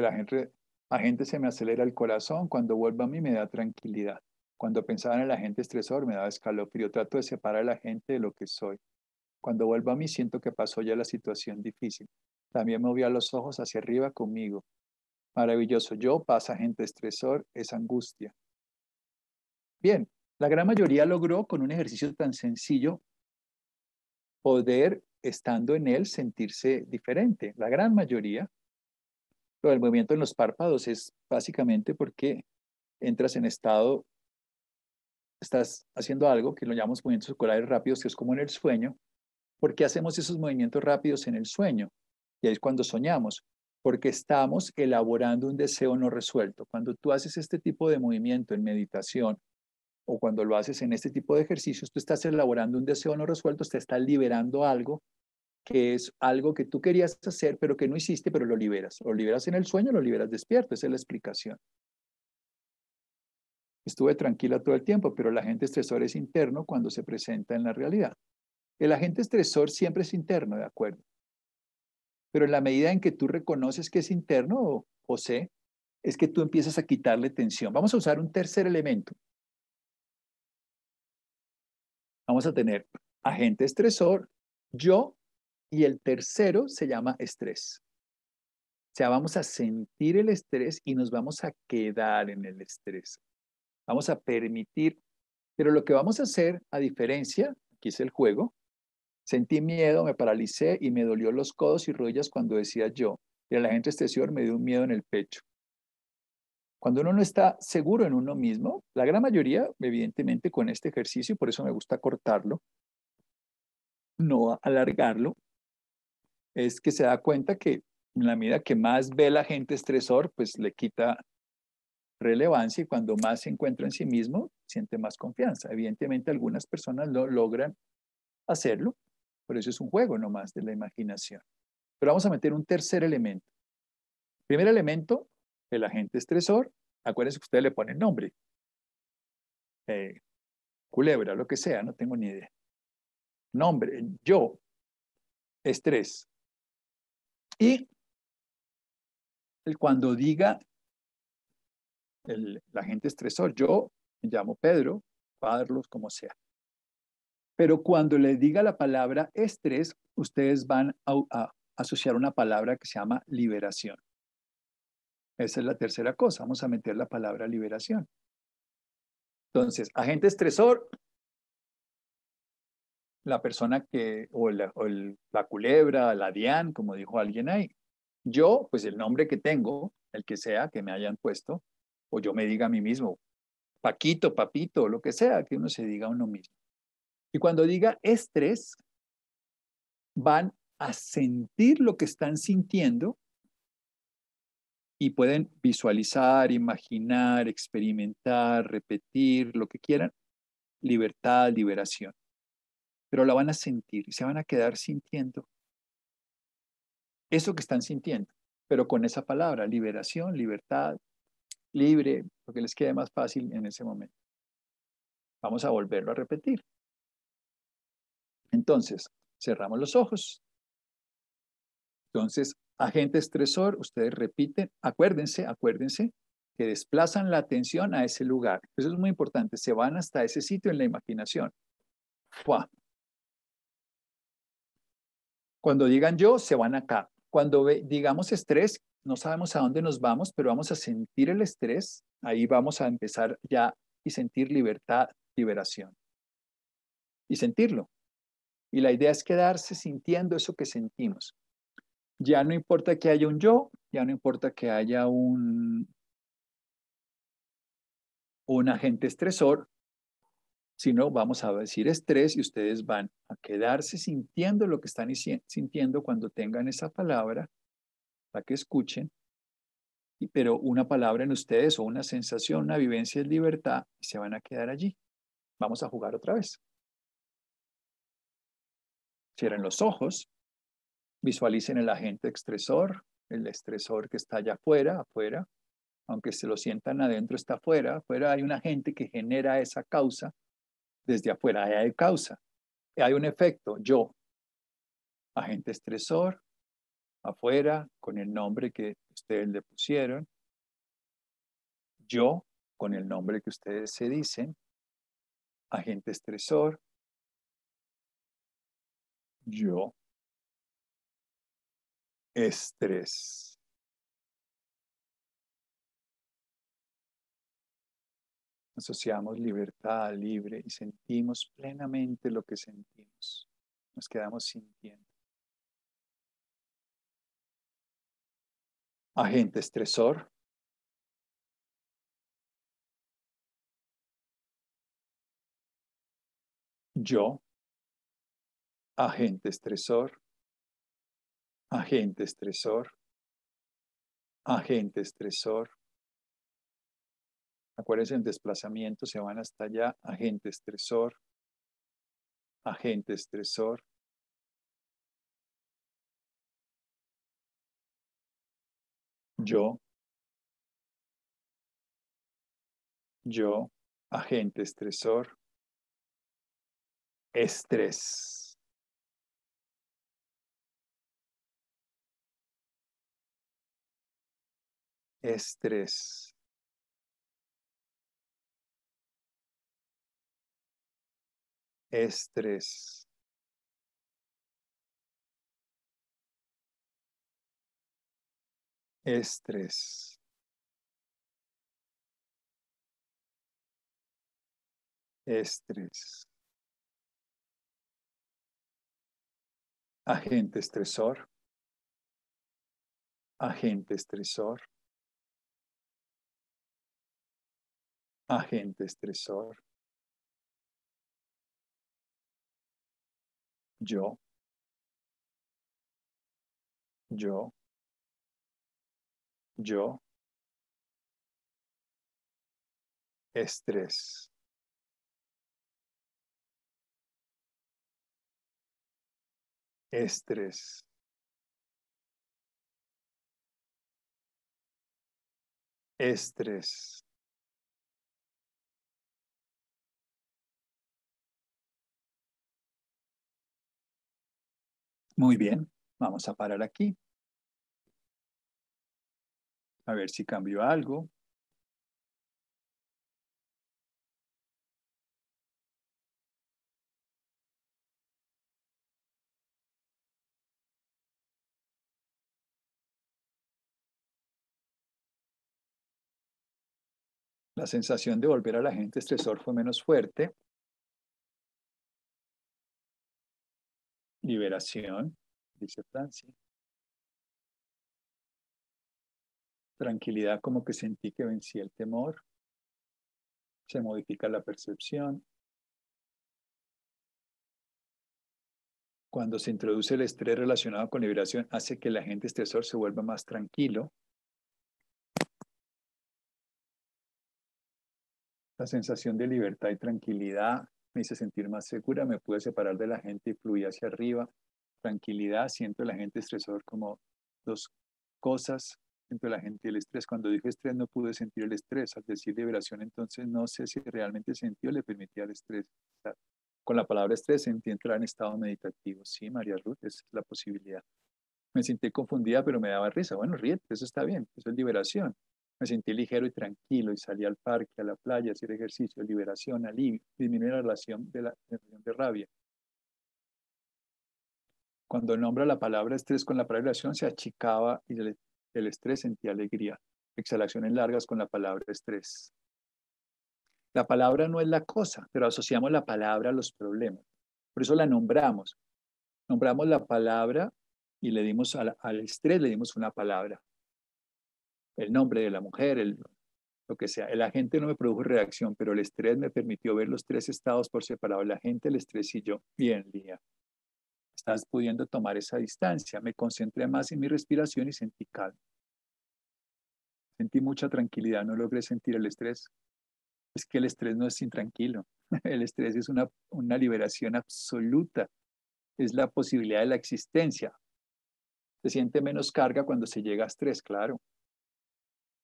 Speaker 3: la gente, a gente se me acelera el corazón, cuando vuelvo a mí me da tranquilidad.
Speaker 2: Cuando pensaba en la gente estresor me daba escalofrío, trato de separar a la gente de lo que soy. Cuando vuelvo a mí siento que pasó ya la situación difícil. También movía los ojos hacia arriba conmigo. Maravilloso, yo pasa agente estresor, es angustia. Bien, la gran mayoría logró con un ejercicio tan sencillo poder, estando en él, sentirse diferente. La gran mayoría el movimiento en los párpados es básicamente porque entras en estado, estás haciendo algo que lo llamamos movimientos oculares rápidos, que es como en el sueño. ¿Por qué hacemos esos movimientos rápidos en el sueño? Y ahí es cuando soñamos, porque estamos elaborando un deseo no resuelto. Cuando tú haces este tipo de movimiento en meditación o cuando lo haces en este tipo de ejercicios, tú estás elaborando un deseo no resuelto, te estás liberando algo que es algo que tú querías hacer, pero que no hiciste, pero lo liberas. Lo liberas en el sueño, lo liberas despierto. Esa es la explicación. Estuve tranquila todo el tiempo, pero el agente estresor es interno cuando se presenta en la realidad. El agente estresor siempre es interno, ¿de acuerdo? Pero en la medida en que tú reconoces que es interno, José, es que tú empiezas a quitarle tensión. Vamos a usar un tercer elemento.
Speaker 3: Vamos a tener agente estresor, yo y el tercero se llama estrés. O sea, vamos a
Speaker 2: sentir el estrés y nos vamos a quedar en el estrés. Vamos a permitir, pero lo que vamos a hacer, a diferencia, aquí es el juego, sentí miedo, me paralicé y me dolió los codos y rodillas cuando decía yo, y a la gente exterior me dio un miedo en el pecho. Cuando uno no está seguro en uno mismo, la gran mayoría, evidentemente, con este ejercicio, por eso me gusta cortarlo, no alargarlo, es que se da cuenta que en la medida que más ve la gente estresor, pues le quita relevancia y cuando más se encuentra en sí mismo, siente más confianza. Evidentemente algunas personas no logran hacerlo, por eso es un juego nomás de la imaginación. Pero vamos a meter un tercer elemento. Primer elemento, el agente estresor. Acuérdense que ustedes le ponen nombre.
Speaker 3: Eh, culebra, lo que sea, no tengo ni idea. Nombre, yo, estrés. Y cuando diga el, agente estresor, yo me llamo
Speaker 2: Pedro, Carlos, como sea. Pero cuando le diga la palabra estrés, ustedes van a, a asociar una palabra que se llama liberación. Esa es la tercera cosa. Vamos a meter la palabra liberación. Entonces, agente estresor, la persona que, o, la, culebra, la Dian, como dijo alguien ahí. Yo, pues el nombre que tengo, el que sea que me hayan puesto, o yo me diga a mí mismo, Paquito, Papito, lo que sea, que uno se diga a uno mismo. Y cuando diga estrés, van a sentir lo que están sintiendo y pueden visualizar, imaginar, experimentar, repetir, lo que quieran. Libertad, liberación pero la van a sentir y se van a quedar sintiendo eso que están sintiendo, pero con esa palabra, liberación, libertad, libre, lo que les quede más fácil en ese momento.
Speaker 3: Vamos a volverlo a repetir. Entonces, cerramos los ojos. Entonces, agente estresor, ustedes repiten,
Speaker 2: acuérdense, acuérdense, que desplazan la atención a ese lugar. Eso es muy importante, se van hasta ese sitio en la imaginación. Cuando digan yo, se van acá. Cuando digamos estrés, no sabemos a dónde nos vamos, pero vamos a sentir el estrés. Ahí vamos a empezar ya y sentir libertad, liberación. Y sentirlo. Y la idea es quedarse sintiendo eso que sentimos. Ya no importa que haya un yo, ya no importa que haya un, un agente estresor, sino vamos a decir estrés y ustedes van a quedarse sintiendo lo que están sintiendo cuando tengan esa palabra, para que escuchen, pero una palabra en ustedes o una sensación, una vivencia de libertad se van a quedar
Speaker 3: allí. Vamos a jugar otra vez. Cierren los ojos, visualicen el agente estresor, el estresor que está allá
Speaker 2: afuera, afuera, aunque se lo sientan adentro, está afuera. Afuera hay un agente que genera esa causa desde afuera. Hay causa, hay un efecto, yo, agente estresor, afuera, con el nombre que ustedes le
Speaker 3: pusieron, yo, con el nombre que ustedes se dicen, agente estresor, yo, estrés. asociamos libertad libre y sentimos plenamente lo que sentimos. Nos quedamos sintiendo. Agente estresor. Yo. Agente estresor. Agente estresor. Agente estresor Acuérdense, en desplazamiento se van hasta allá, agente estresor, agente estresor. Yo, yo, agente estresor, estrés. estrés. estrés. Estrés. Estrés. Agente estresor. Agente estresor. Agente estresor. yo, yo, yo, estrés. Estrés. Estrés. Muy bien, vamos a parar aquí. A ver si cambió algo. La sensación de volver a la gente estresor fue menos fuerte liberación, dice Francia. Tranquilidad como que sentí que vencí el temor. Se modifica la percepción. Cuando se introduce el estrés relacionado con liberación, hace que el agente estresor se vuelva más tranquilo.
Speaker 2: La sensación de libertad y tranquilidad me hice sentir más segura, me pude separar de la gente y fluía hacia arriba. Tranquilidad, siento la gente estresor como dos cosas, siento la gente y el estrés. Cuando dije estrés no pude sentir el estrés, al decir liberación entonces no sé si realmente sentí o le permitía al estrés. Con la palabra estrés sentí entrar en estado meditativo. Sí, María Ruth, es la posibilidad. Me sentí confundida, pero me daba risa. Bueno, ríete, eso está bien, eso es liberación. Me sentí ligero y tranquilo y salí al parque, a la playa, a hacer ejercicio, liberación, alivio, disminuir la relación de la de rabia. Cuando nombra la palabra estrés con la palabra relación, se achicaba y el, estrés sentía alegría. Exhalaciones largas con la palabra estrés. La palabra no es la cosa, pero asociamos la palabra a los problemas. Por eso la nombramos. Nombramos la palabra y le dimos al estrés, le dimos una palabra el nombre de la mujer, el, lo que sea. El agente no me produjo reacción, pero el estrés me permitió ver los tres estados por separado, La gente, el estrés y yo. Bien, Lía. Estás pudiendo tomar esa distancia. Me concentré más en mi respiración y sentí calma. Sentí mucha tranquilidad, no logré sentir el estrés. Es que el estrés no es intranquilo. El estrés es una, una liberación absoluta. Es la posibilidad de la existencia. Se siente menos carga cuando se llega a estrés, claro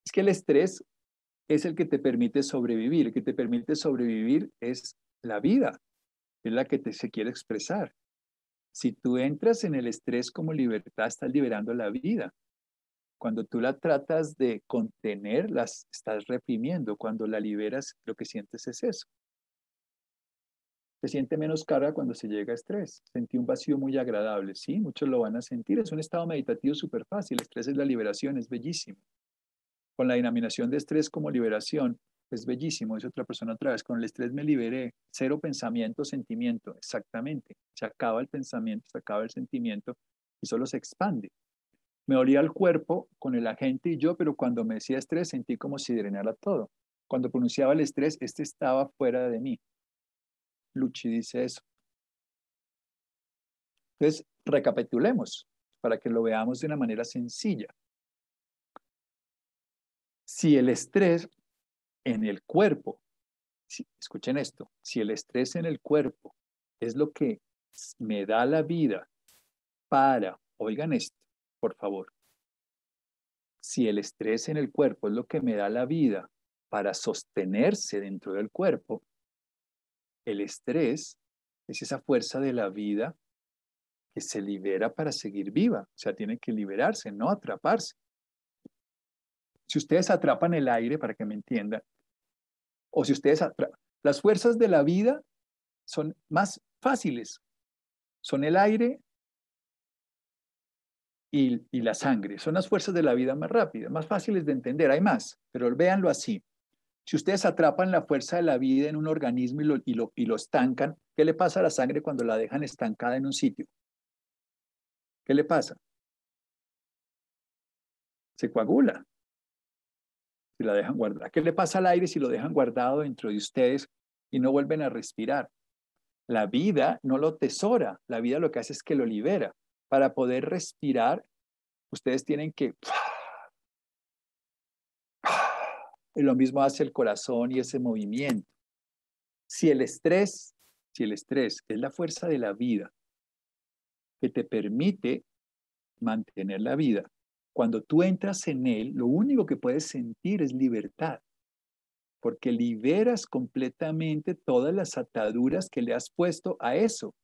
Speaker 2: es que el estrés es el que te permite sobrevivir. El que te permite sobrevivir es la vida, es la que te, se quiere expresar. Si tú entras en el estrés como libertad, estás liberando la vida. Cuando tú la tratas de contener, las estás reprimiendo. Cuando la liberas, lo que sientes es eso. Se siente menos carga cuando se llega a estrés. Sentí un vacío muy agradable, sí, muchos lo van a sentir. Es un estado meditativo súper fácil. El estrés es la liberación, es bellísimo con la denominación de estrés como liberación, es bellísimo, dice otra persona otra vez, con el estrés me liberé, cero pensamiento, sentimiento, exactamente, se acaba el pensamiento, se acaba el sentimiento y solo se expande. Me olía el cuerpo con el agente y yo, pero cuando me decía estrés sentí como si drenara todo. Cuando pronunciaba el estrés, este estaba fuera de
Speaker 3: mí. Luchi dice eso. Entonces, recapitulemos para que lo veamos de una manera sencilla.
Speaker 2: Si el estrés en el cuerpo, escuchen esto, si el estrés en el cuerpo es lo que me da la vida para, oigan esto, por favor, si el estrés en el cuerpo es lo que me da la vida para sostenerse dentro del cuerpo, el estrés es esa fuerza de la vida que se libera para seguir viva, o sea, tiene que liberarse, no atraparse si ustedes atrapan el aire, para que me entiendan, o si ustedes atrapan, las fuerzas de la vida son más fáciles, son el aire y, la sangre, son las fuerzas de la vida más rápidas, más fáciles de entender, hay más, pero véanlo así. Si ustedes atrapan la fuerza de la vida en un organismo
Speaker 3: y lo, y lo estancan, ¿qué le pasa a la sangre cuando la dejan estancada en un sitio? ¿Qué le pasa? Se coagula la dejan guardada? ¿Qué le pasa al aire si lo dejan guardado dentro de ustedes y
Speaker 2: no vuelven a respirar? La vida no lo tesora, la vida lo que hace es que lo libera. Para poder respirar, ustedes tienen que... Y lo mismo hace el corazón y ese movimiento. Si el estrés, si el estrés es la fuerza de la vida que te permite mantener la vida, cuando tú entras en Él, lo único que puedes sentir es libertad, porque liberas completamente todas las ataduras que le has puesto a eso,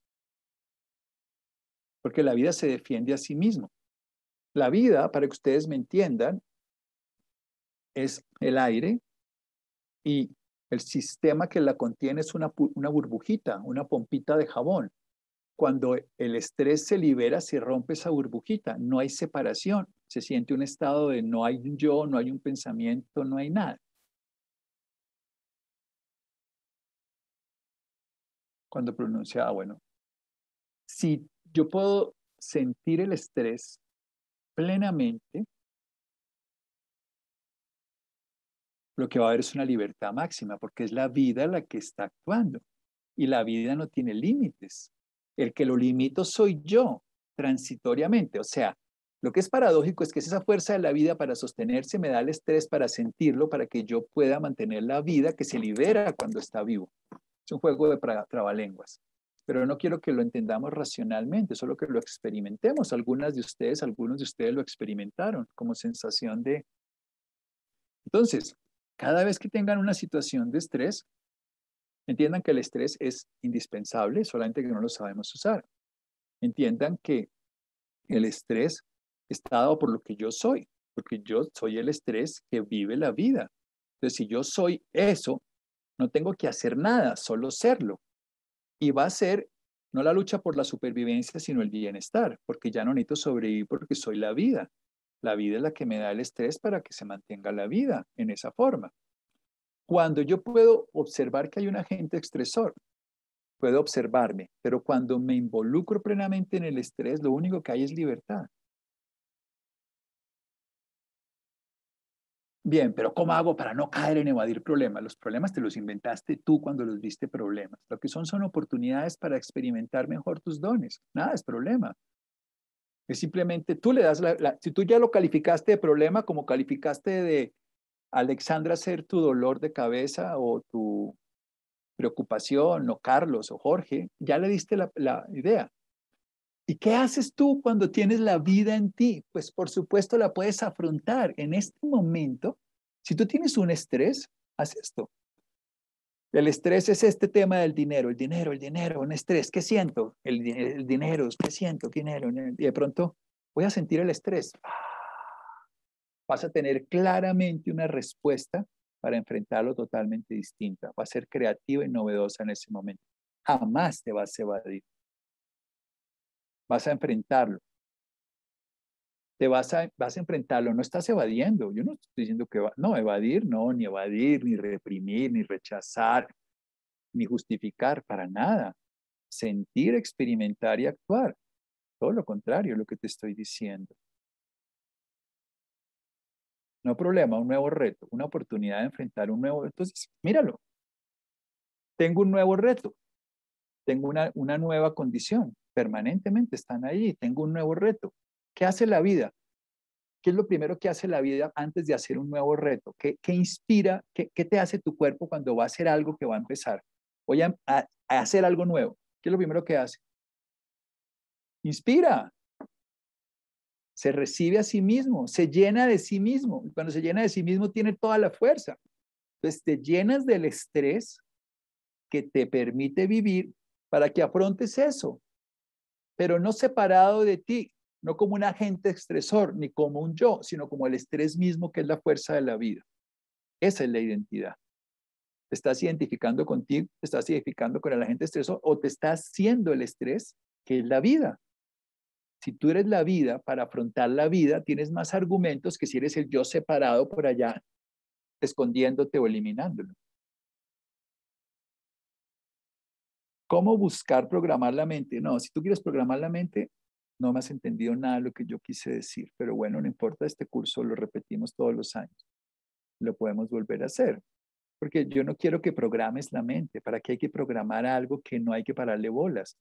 Speaker 2: porque la vida se defiende a sí mismo. La vida, para que ustedes me entiendan, es el aire y el sistema que la contiene es una, una burbujita, una pompita de jabón. Cuando el estrés se libera, se rompe esa burbujita, no hay separación, se siente un estado de no hay un yo, no
Speaker 3: hay un pensamiento, no hay nada. Cuando pronuncia, ah, bueno, si yo puedo sentir el estrés plenamente,
Speaker 2: lo que va a haber es una libertad máxima, porque es la vida la que está actuando y la vida no tiene límites. El que lo limito soy yo, transitoriamente. O sea, lo que es paradójico es que esa fuerza de la vida para sostenerse me da el estrés para sentirlo, para que yo pueda mantener la vida que se libera cuando está vivo. Es un juego de trabalenguas. Pero no quiero que lo entendamos racionalmente, solo que lo experimentemos. Algunas de ustedes, algunos de ustedes lo experimentaron como sensación de... Entonces, cada vez que tengan una situación de estrés, Entiendan que el estrés es indispensable, solamente que no lo sabemos usar. Entiendan que el estrés está dado por lo que yo soy, porque yo soy el estrés que vive la vida. Entonces, si yo soy eso, no tengo que hacer nada, solo serlo. Y va a ser no la lucha por la supervivencia, sino el bienestar, porque ya no necesito sobrevivir porque soy la vida. La vida es la que me da el estrés para que se mantenga la vida en esa forma. Cuando yo puedo observar que hay un agente
Speaker 3: estresor, puedo observarme, pero cuando me involucro plenamente en el estrés, lo único que hay es libertad. Bien, pero ¿cómo hago para no caer en evadir problemas? Los problemas te los inventaste tú cuando los
Speaker 2: viste problemas. Lo que son son oportunidades para experimentar mejor tus dones. Nada es problema. Es simplemente tú le das la, la si tú ya lo calificaste de problema como calificaste de Alexandra ser tu dolor de cabeza o tu preocupación, o Carlos o Jorge, ya le diste la, idea. ¿Y qué haces tú cuando tienes la vida en ti? Pues por supuesto la puedes afrontar. En este momento, si tú tienes un estrés, haz esto. El estrés es este tema del dinero, el dinero, el dinero, un estrés. ¿Qué siento? El, dinero, ¿qué siento? ¿Qué dinero? Y de pronto voy a sentir el estrés. ¡Ah! vas a tener claramente una respuesta para enfrentarlo totalmente distinta. Va a ser creativa y novedosa
Speaker 3: en ese momento. Jamás te vas a evadir. Vas a enfrentarlo. Te vas a, vas a enfrentarlo. No estás evadiendo. Yo no estoy
Speaker 2: diciendo que va, no, evadir, no, ni evadir, ni reprimir, ni rechazar,
Speaker 3: ni justificar, para nada. Sentir, experimentar y actuar. Todo lo contrario, lo que te estoy diciendo. No problema, un nuevo reto, una oportunidad de enfrentar un nuevo... reto. Entonces, míralo. Tengo
Speaker 2: un nuevo reto, tengo una, nueva condición, permanentemente están allí, tengo un nuevo reto. ¿Qué hace la vida? ¿Qué es lo primero que hace la vida antes de hacer un nuevo reto? ¿Qué, inspira? Qué, te hace tu cuerpo cuando va a hacer algo que va a empezar? Voy a hacer algo nuevo. ¿Qué es lo primero que hace? Inspira, se recibe a sí mismo, se llena de sí mismo. Y cuando se llena de sí mismo tiene toda la fuerza. Entonces te llenas del estrés que te permite vivir para que afrontes eso, pero no separado de ti, no como un agente estresor, ni como un yo, sino como el estrés mismo que es la fuerza de la vida. Esa es la identidad. ¿Te estás identificando contigo? ¿Te estás identificando con el agente estresor? ¿O te estás siendo el estrés que es la vida? Si tú eres la vida, para afrontar la vida, tienes más argumentos que si eres el yo separado por
Speaker 3: allá, escondiéndote o eliminándolo. ¿Cómo buscar programar la mente? No, si tú quieres programar la mente,
Speaker 2: no me has entendido nada de lo que yo quise decir, pero bueno, no importa, este curso lo repetimos todos los años. Lo podemos volver a hacer, porque yo no quiero que programes la mente. ¿Para qué hay que programar algo que no hay que pararle bolas?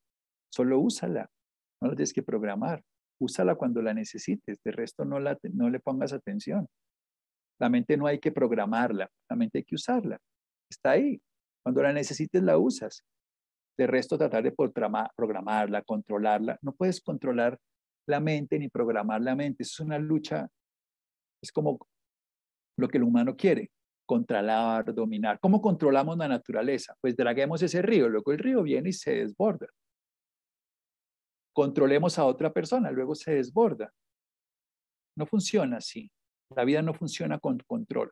Speaker 2: Solo úsala, no tienes que programar. Úsala cuando la necesites, de resto no, la, no le pongas atención. La mente no hay que programarla, la mente hay que usarla. Está ahí. Cuando la necesites, la usas. De resto, tratar de programarla, controlarla. No puedes controlar la mente ni programar la mente. Es una lucha, es como lo que el humano quiere, controlar, dominar. ¿Cómo controlamos la naturaleza? Pues draguemos ese río, luego el río viene y se desborda controlemos a otra persona, luego se desborda. No funciona así. La vida no funciona con control.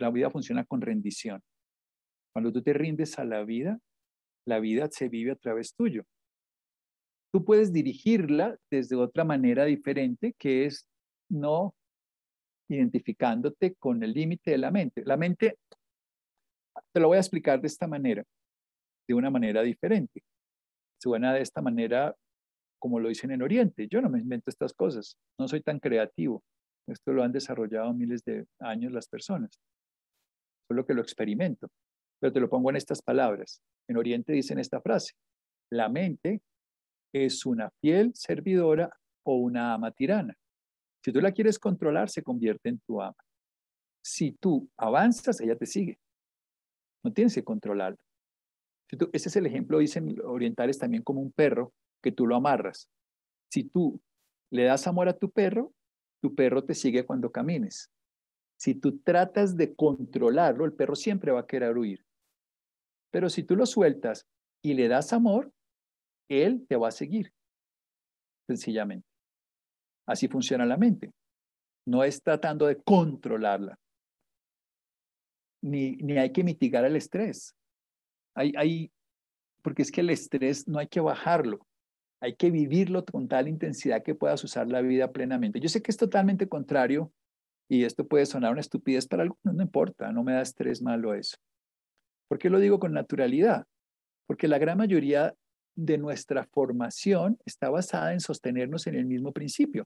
Speaker 2: La, vida funciona con rendición. Cuando tú te rindes a la vida, la vida se vive a través tuyo. Tú puedes dirigirla desde otra manera diferente, que es no identificándote con el límite de la mente. La mente, te lo voy a explicar de esta manera, de una manera diferente. a de esta manera como lo dicen en Oriente. Yo no me invento estas cosas, no soy tan creativo. Esto lo han desarrollado miles de años las personas. Solo que lo experimento. Pero te lo pongo en estas palabras. En Oriente dicen esta frase. La mente es una fiel servidora o una ama tirana. Si tú la quieres controlar, se convierte en tu ama. Si tú avanzas, ella te sigue. No tienes que controlarla. ese es el ejemplo, dicen orientales también como un perro que tú lo amarras. Si tú le das amor a tu perro, tu perro te sigue cuando camines. Si tú tratas de controlarlo, el perro siempre va a querer huir. Pero si tú lo sueltas y le das amor, él te va a seguir, sencillamente. Así funciona la mente. No es tratando de controlarla. Ni, hay que mitigar el estrés. Hay, hay, porque es que el estrés no hay que bajarlo. Hay que vivirlo con tal intensidad que puedas usar la vida plenamente. Yo sé que es totalmente contrario y esto puede sonar una estupidez para algunos, no importa, no me da estrés malo eso. ¿Por qué lo digo con naturalidad? Porque la gran mayoría de nuestra formación está basada en sostenernos en el mismo principio.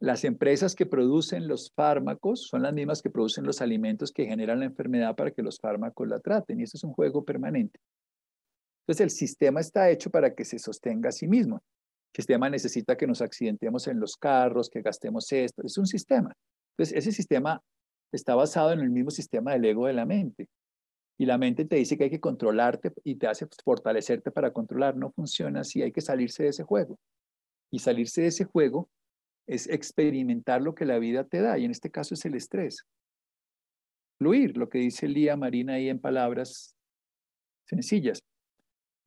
Speaker 2: Las empresas que producen los fármacos son las mismas que producen los alimentos que generan la enfermedad para que los fármacos la traten. Y esto es un juego permanente. Entonces el sistema está hecho para que se sostenga a sí mismo. El sistema necesita que nos accidentemos en los carros, que gastemos esto. Es un sistema. Entonces ese sistema está basado en el mismo sistema del ego de la mente. Y la mente te dice que hay que controlarte y te hace pues, fortalecerte para controlar. No funciona así, hay que salirse de ese juego. Y salirse de ese juego es experimentar lo que la vida te da, y en este caso es el estrés. Fluir, lo que dice Lía Marina ahí en palabras sencillas.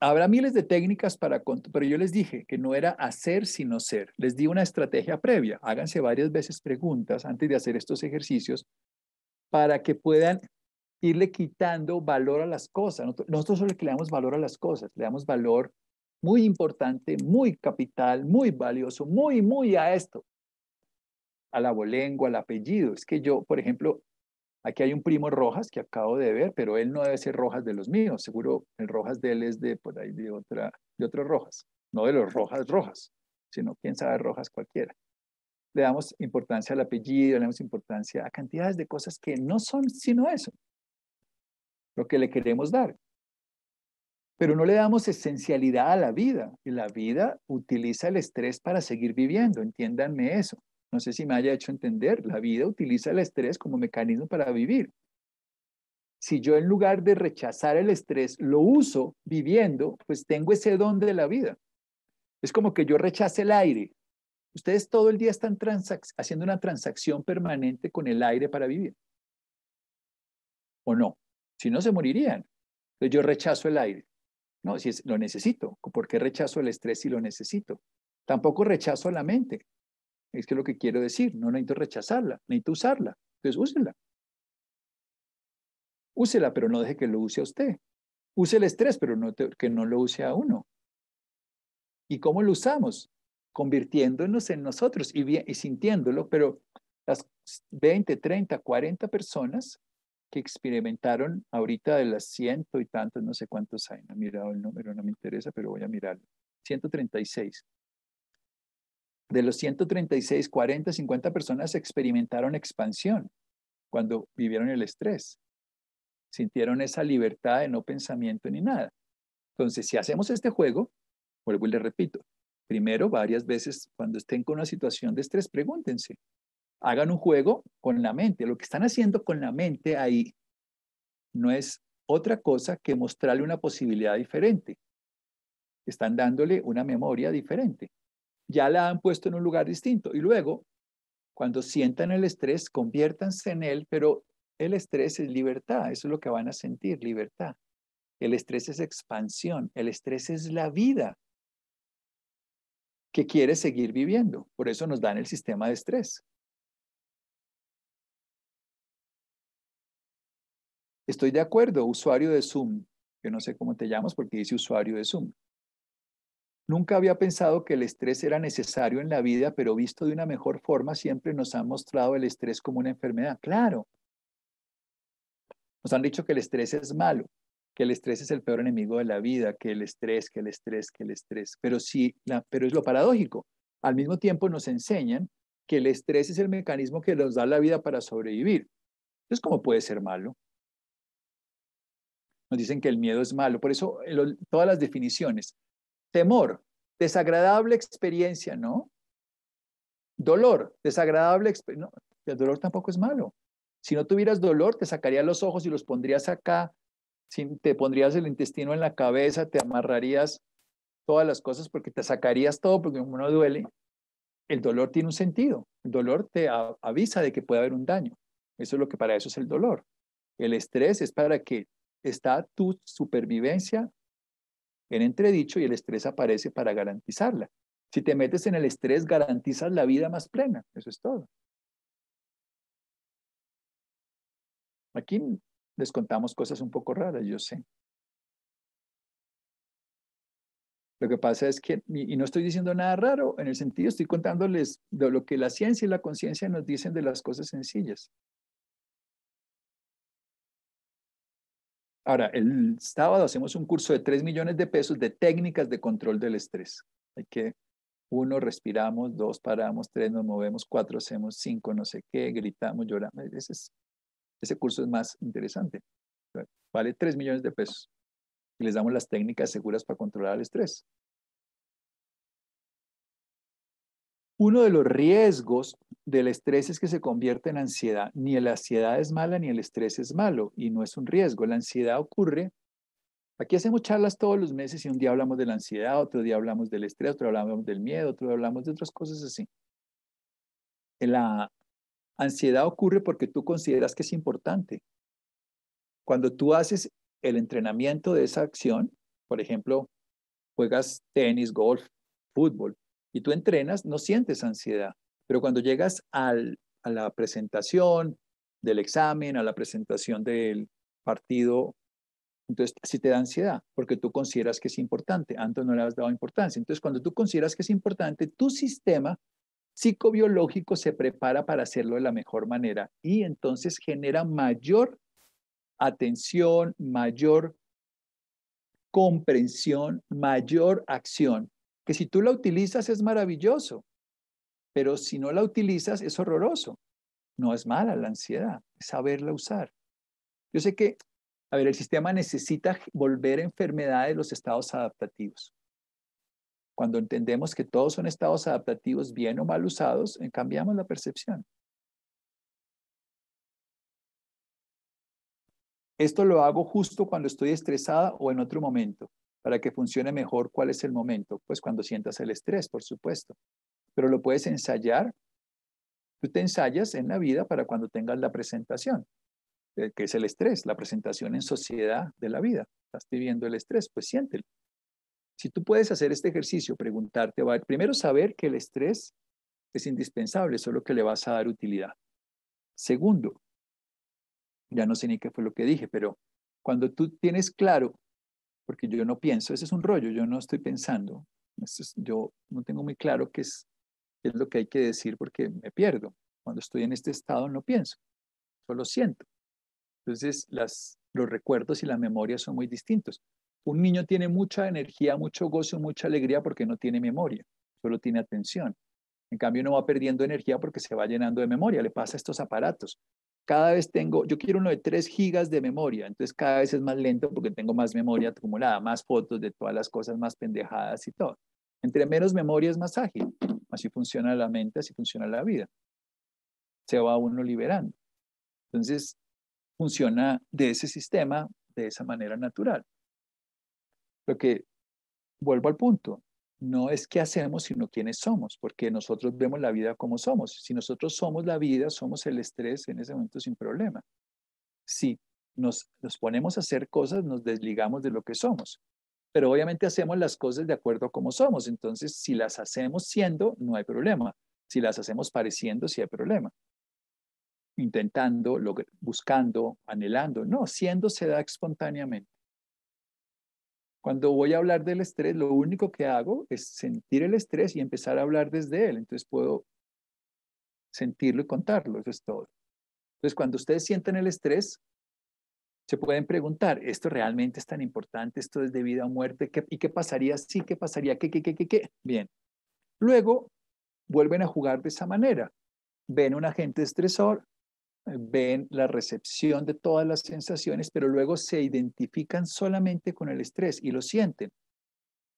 Speaker 2: Habrá miles de técnicas para, pero yo les dije que no era hacer sino ser. Les di una estrategia previa. Háganse varias veces preguntas antes de hacer estos ejercicios para que puedan irle quitando valor a las cosas. Nosotros solo le damos valor a las cosas, le damos valor muy importante, muy capital, muy valioso, muy, muy a esto. Al bolengua, al apellido. Es que yo, por ejemplo, Aquí hay un primo Rojas que acabo de ver, pero él no debe ser Rojas de los míos. Seguro el Rojas de él es de por ahí de otra, de Rojas, no de los Rojas Rojas, sino quién sabe Rojas cualquiera. Le damos importancia al apellido, le damos importancia a cantidades de cosas que no son sino eso, lo que le queremos dar. Pero no le damos esencialidad a la vida y la vida utiliza el estrés para seguir viviendo, entiéndanme eso. No sé si me haya hecho entender, la vida utiliza el estrés como mecanismo para vivir. Si yo en lugar de rechazar el estrés lo uso viviendo, pues tengo ese don de la vida. Es como que yo rechace el aire. Ustedes todo el día están haciendo una transacción permanente con el aire para vivir. ¿O no? Si no, se morirían. yo rechazo el aire. No, si lo necesito. ¿Por qué rechazo el estrés si lo necesito? Tampoco rechazo la mente. Es que lo que quiero decir, no necesito rechazarla, necesito usarla. Entonces, úsela. Úsela, pero no deje que lo use a usted. Use el estrés, pero no que no lo use a uno. ¿Y cómo lo usamos? Convirtiéndonos en nosotros y, y sintiéndolo, pero las 20, 30, 40 personas que experimentaron ahorita de las ciento y tantos, no sé cuántos hay, no he mirado el número, no me interesa, pero voy a mirarlo. 136 de los 136, 40, 50 personas experimentaron expansión cuando vivieron el estrés. Sintieron esa libertad de no pensamiento ni nada. Entonces, si hacemos este juego, vuelvo y le repito, primero varias veces cuando estén con una situación de estrés, pregúntense, hagan un juego con la mente. Lo que están haciendo con la mente ahí no es otra cosa que mostrarle una posibilidad diferente. Están dándole una memoria diferente ya la han puesto en un lugar distinto. Y luego, cuando sientan el estrés, conviértanse en él, pero el estrés es libertad, eso es lo que van a sentir, libertad. El estrés es expansión, el estrés es la vida
Speaker 3: que quiere seguir viviendo. Por eso nos dan el sistema de estrés. Estoy de acuerdo, usuario de Zoom. Yo no sé cómo te llamas porque dice usuario de Zoom.
Speaker 2: Nunca había pensado que el estrés era necesario en la vida, pero visto de una mejor forma, siempre nos han mostrado el estrés como una enfermedad. Claro. Nos han dicho que el estrés es malo, que el estrés es el peor enemigo de la vida, que el estrés, que el estrés, que el estrés. Pero sí, pero es lo paradójico. Al mismo tiempo nos enseñan que el estrés es el mecanismo que nos da la vida para sobrevivir. Entonces, ¿cómo puede ser malo? Nos dicen que el miedo es malo. Por eso, todas las definiciones, temor, desagradable experiencia, ¿no? Dolor, desagradable experiencia. el dolor tampoco es malo. Si no tuvieras dolor, te sacaría los ojos y los pondrías acá, te pondrías el intestino en la cabeza, te amarrarías todas las cosas porque te sacarías todo porque uno duele. El dolor tiene un sentido. El dolor te avisa de que puede haber un daño. Eso es lo que para eso es el dolor. El estrés es para que está tu supervivencia en entredicho y el estrés aparece para
Speaker 3: garantizarla. Si te metes en el estrés, garantizas la vida más plena. Eso es todo. Aquí les contamos cosas un poco raras, yo sé. Lo que pasa es que,
Speaker 2: y no estoy diciendo nada raro, en el sentido estoy contándoles de lo que la ciencia y la conciencia nos dicen de las cosas sencillas. Ahora, el sábado hacemos un curso de 3 millones de pesos de técnicas de control del estrés. Hay que, uno, respiramos, dos, paramos, tres, nos movemos, cuatro, hacemos cinco, no sé qué, gritamos, lloramos. Ese, ese curso es más interesante. Vale
Speaker 3: 3 millones de pesos. Y les damos las técnicas seguras para controlar el estrés. Uno de los riesgos del estrés es
Speaker 2: que se convierte en ansiedad. Ni la ansiedad es mala ni el estrés es malo y no es un riesgo. La ansiedad ocurre. Aquí hacemos charlas todos los meses y un día hablamos de la ansiedad, otro día hablamos del estrés, otro día hablamos del miedo, otro día hablamos de otras cosas así. La ansiedad ocurre porque tú consideras que es importante. Cuando tú haces el entrenamiento de esa acción, por ejemplo, juegas tenis, golf, fútbol, y tú entrenas, no sientes ansiedad. Pero cuando llegas a la presentación del examen, a la presentación del partido, entonces sí te da ansiedad, porque tú consideras que es importante. Antes no le has dado importancia. Entonces, cuando tú consideras que es importante, tu sistema psicobiológico se prepara para hacerlo de la mejor manera y entonces genera mayor atención, mayor comprensión, mayor acción que si tú la utilizas es maravilloso, pero si no la utilizas es horroroso. No es mala la ansiedad, es saberla usar. Yo sé que, a ver, el sistema necesita volver a enfermedades los estados adaptativos. Cuando
Speaker 3: entendemos que todos son estados adaptativos bien o mal usados, eh, cambiamos la percepción. Esto lo hago
Speaker 2: justo cuando estoy estresada o en otro momento para que funcione mejor, ¿cuál es el momento? Pues cuando sientas el estrés, por supuesto. Pero lo puedes ensayar. Tú te ensayas en la vida para cuando tengas la presentación, eh, que es el estrés, la presentación en sociedad de la vida. Estás viviendo el estrés, pues siéntelo. Si tú puedes hacer este ejercicio, preguntarte, va primero saber que el estrés es indispensable, solo que le vas a dar utilidad. Segundo, ya no sé ni qué fue lo que dije, pero cuando tú tienes claro porque yo no pienso, ese es un rollo, yo no estoy pensando, yo no tengo muy claro qué es, lo que hay que decir porque me pierdo. Cuando estoy en este estado no pienso, solo siento. Entonces las, los recuerdos y las memoria son muy distintos. Un niño tiene mucha energía, mucho gozo, mucha alegría porque no tiene memoria, solo tiene atención. En cambio, no va perdiendo energía porque se va llenando de memoria. Le pasa a estos aparatos cada vez tengo, yo quiero uno de 3 gigas de memoria, entonces cada vez es más lento porque tengo más memoria acumulada, más fotos de todas las cosas más pendejadas y todo. Entre menos memoria es más ágil. Así funciona la mente, así funciona la vida. Se va uno liberando. Entonces, funciona de ese sistema de esa manera natural. Lo que, vuelvo al punto, no es qué hacemos, sino quiénes somos, porque nosotros vemos la vida como somos. Si nosotros somos la vida, somos el estrés en ese momento sin problema. Si nos, ponemos a hacer cosas, nos desligamos de lo que somos. Pero obviamente hacemos las cosas de acuerdo a cómo somos. Entonces, si las hacemos siendo, no hay problema. Si las hacemos pareciendo, sí hay problema. Intentando, buscando, anhelando. No, siendo se da espontáneamente. Cuando voy a hablar del estrés, lo único que hago es sentir el estrés y empezar a hablar desde él. Entonces puedo sentirlo y contarlo, eso es todo. Entonces, cuando ustedes sienten el estrés, se pueden preguntar, ¿esto realmente es tan importante? ¿Esto es de vida o muerte? ¿Y qué pasaría si? Sí, ¿Qué pasaría? ¿Qué, qué, qué, qué, qué? Bien. Luego, vuelven a jugar de esa manera. Ven un agente estresor, ven la recepción de todas las sensaciones, pero luego se identifican solamente con el estrés y lo sienten.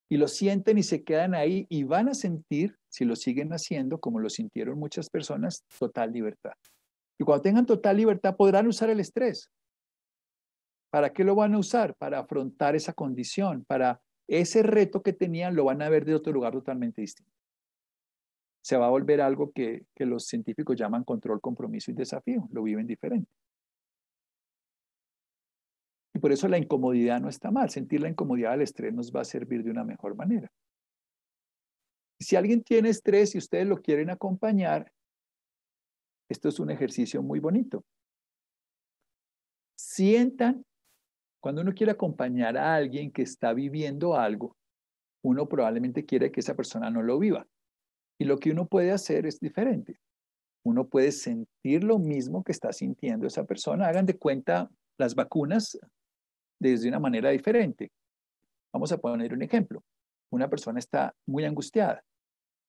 Speaker 2: Y lo sienten y se quedan ahí y van a sentir, si lo siguen haciendo, como lo sintieron muchas personas, total libertad. Y cuando tengan total libertad podrán usar el estrés. ¿Para qué lo van a usar? Para afrontar esa condición, para ese reto que tenían, lo van a ver de otro lugar totalmente distinto se va a volver algo que, los científicos llaman control, compromiso y desafío, lo viven diferente. Y por eso la incomodidad no está mal, sentir la incomodidad del estrés nos va a servir de una mejor manera. Si alguien tiene estrés y ustedes lo quieren acompañar, esto es un ejercicio muy bonito. Sientan, cuando uno quiere acompañar a alguien que está viviendo algo, uno probablemente quiere que esa persona no lo viva. Y lo que uno puede hacer es diferente. Uno puede sentir lo mismo que está sintiendo esa persona. Hagan de cuenta las vacunas desde una manera diferente. Vamos a poner un ejemplo. Una persona está muy angustiada.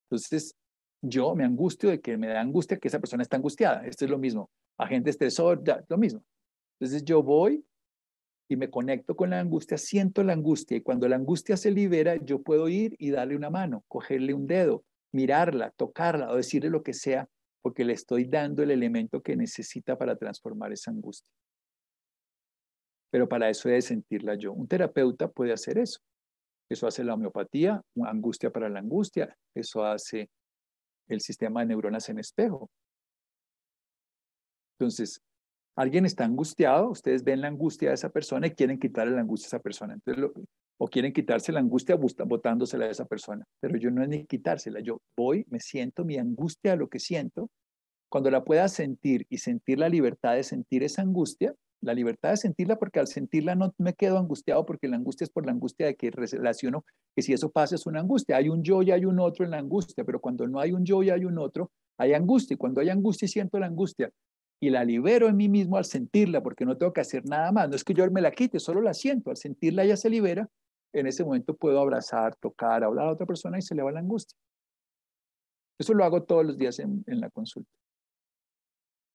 Speaker 2: Entonces, yo me angustio de que me da angustia que esa persona está angustiada. Esto es lo mismo. Agente estresor, lo mismo. Entonces, yo voy y me conecto con la angustia, siento la angustia y cuando la angustia se libera, yo puedo ir y darle una mano, cogerle un dedo, mirarla, tocarla o decirle lo que sea, porque le estoy dando el elemento que necesita para transformar esa angustia. Pero para eso he de sentirla yo. Un terapeuta puede hacer eso. Eso hace la homeopatía, angustia para la angustia. Eso hace el sistema de neuronas en espejo. Entonces, alguien está angustiado, ustedes ven la angustia de esa persona y quieren quitarle la angustia a esa persona. Entonces, lo, o quieren quitarse la angustia botándosela a esa persona. Pero yo no es ni quitársela, yo voy, me siento mi angustia, lo que siento. Cuando la pueda sentir y sentir la libertad de sentir esa angustia, la libertad de sentirla porque al sentirla no me quedo angustiado porque la angustia es por la angustia de que relaciono que si eso pasa es una angustia. Hay un yo y hay un otro en la angustia, pero cuando no hay un yo y hay un otro, hay angustia. Y cuando hay angustia siento la angustia y la libero en mí mismo al sentirla porque no tengo que hacer nada más. No es que yo me la quite, solo la siento. Al sentirla ya se libera en ese momento puedo abrazar, tocar, hablar a otra persona y se le va la angustia. Eso lo hago todos los días en, la consulta.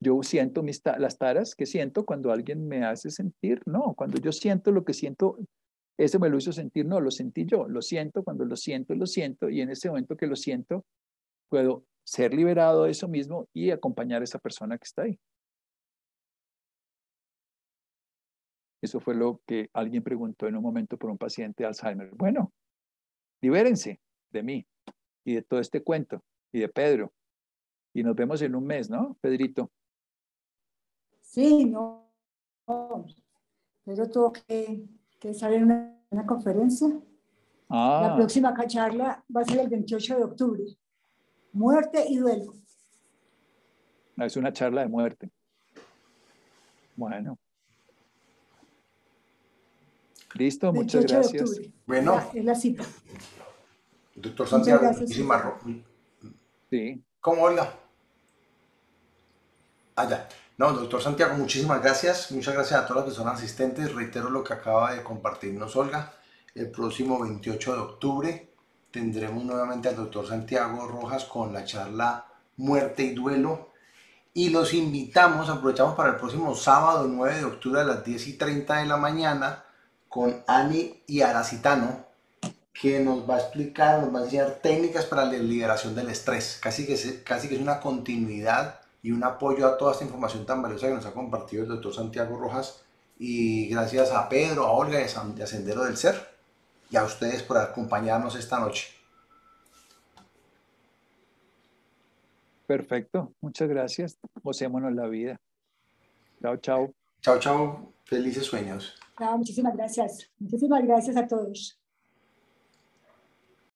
Speaker 2: Yo siento mis las taras que siento cuando alguien me hace sentir, no, cuando yo siento lo que siento, ese me lo hizo sentir, no, lo sentí yo, lo siento, cuando lo siento, lo siento, y
Speaker 3: en ese momento que lo siento, puedo ser liberado de eso mismo y acompañar a esa persona que está ahí. Eso fue lo que alguien preguntó en un momento por un paciente de Alzheimer. Bueno, libérense de mí
Speaker 2: y de todo este cuento y de Pedro. Y nos vemos en un mes, ¿no, Pedrito?
Speaker 3: Sí, no. Pedro tuvo que, que salir en una, conferencia. La ah. próxima charla va a ser
Speaker 2: el 28 de octubre. Muerte y duelo. Es una charla de muerte. Bueno.
Speaker 1: Listo, muchas gracias. Bueno. es la cita. Doctor Santiago, muchísimas Sí. ¿Cómo, Olga? Allá. Ah, no, doctor Santiago, muchísimas gracias. Muchas gracias a todas las personas asistentes. Reitero lo que acaba de compartirnos Olga. El próximo 28 de octubre tendremos nuevamente al doctor Santiago Rojas con la charla Muerte y Duelo. Y los invitamos, aprovechamos para el próximo sábado 9 de octubre a las 10 y 30 de la mañana con Ani y Aracitano, que nos va a explicar, nos va a enseñar técnicas para la liberación del estrés. Casi que, es, casi que es una continuidad y un apoyo a toda esta información tan valiosa que nos ha compartido el doctor Santiago Rojas. Y gracias a Pedro, a Olga de Ascendero del Ser y a ustedes por acompañarnos esta noche.
Speaker 2: Perfecto, muchas gracias. Gocémonos la vida. Chao, chao. Chao, chao. Felices sueños.
Speaker 3: muchísimas gracias. Muchísimas gracias a todos.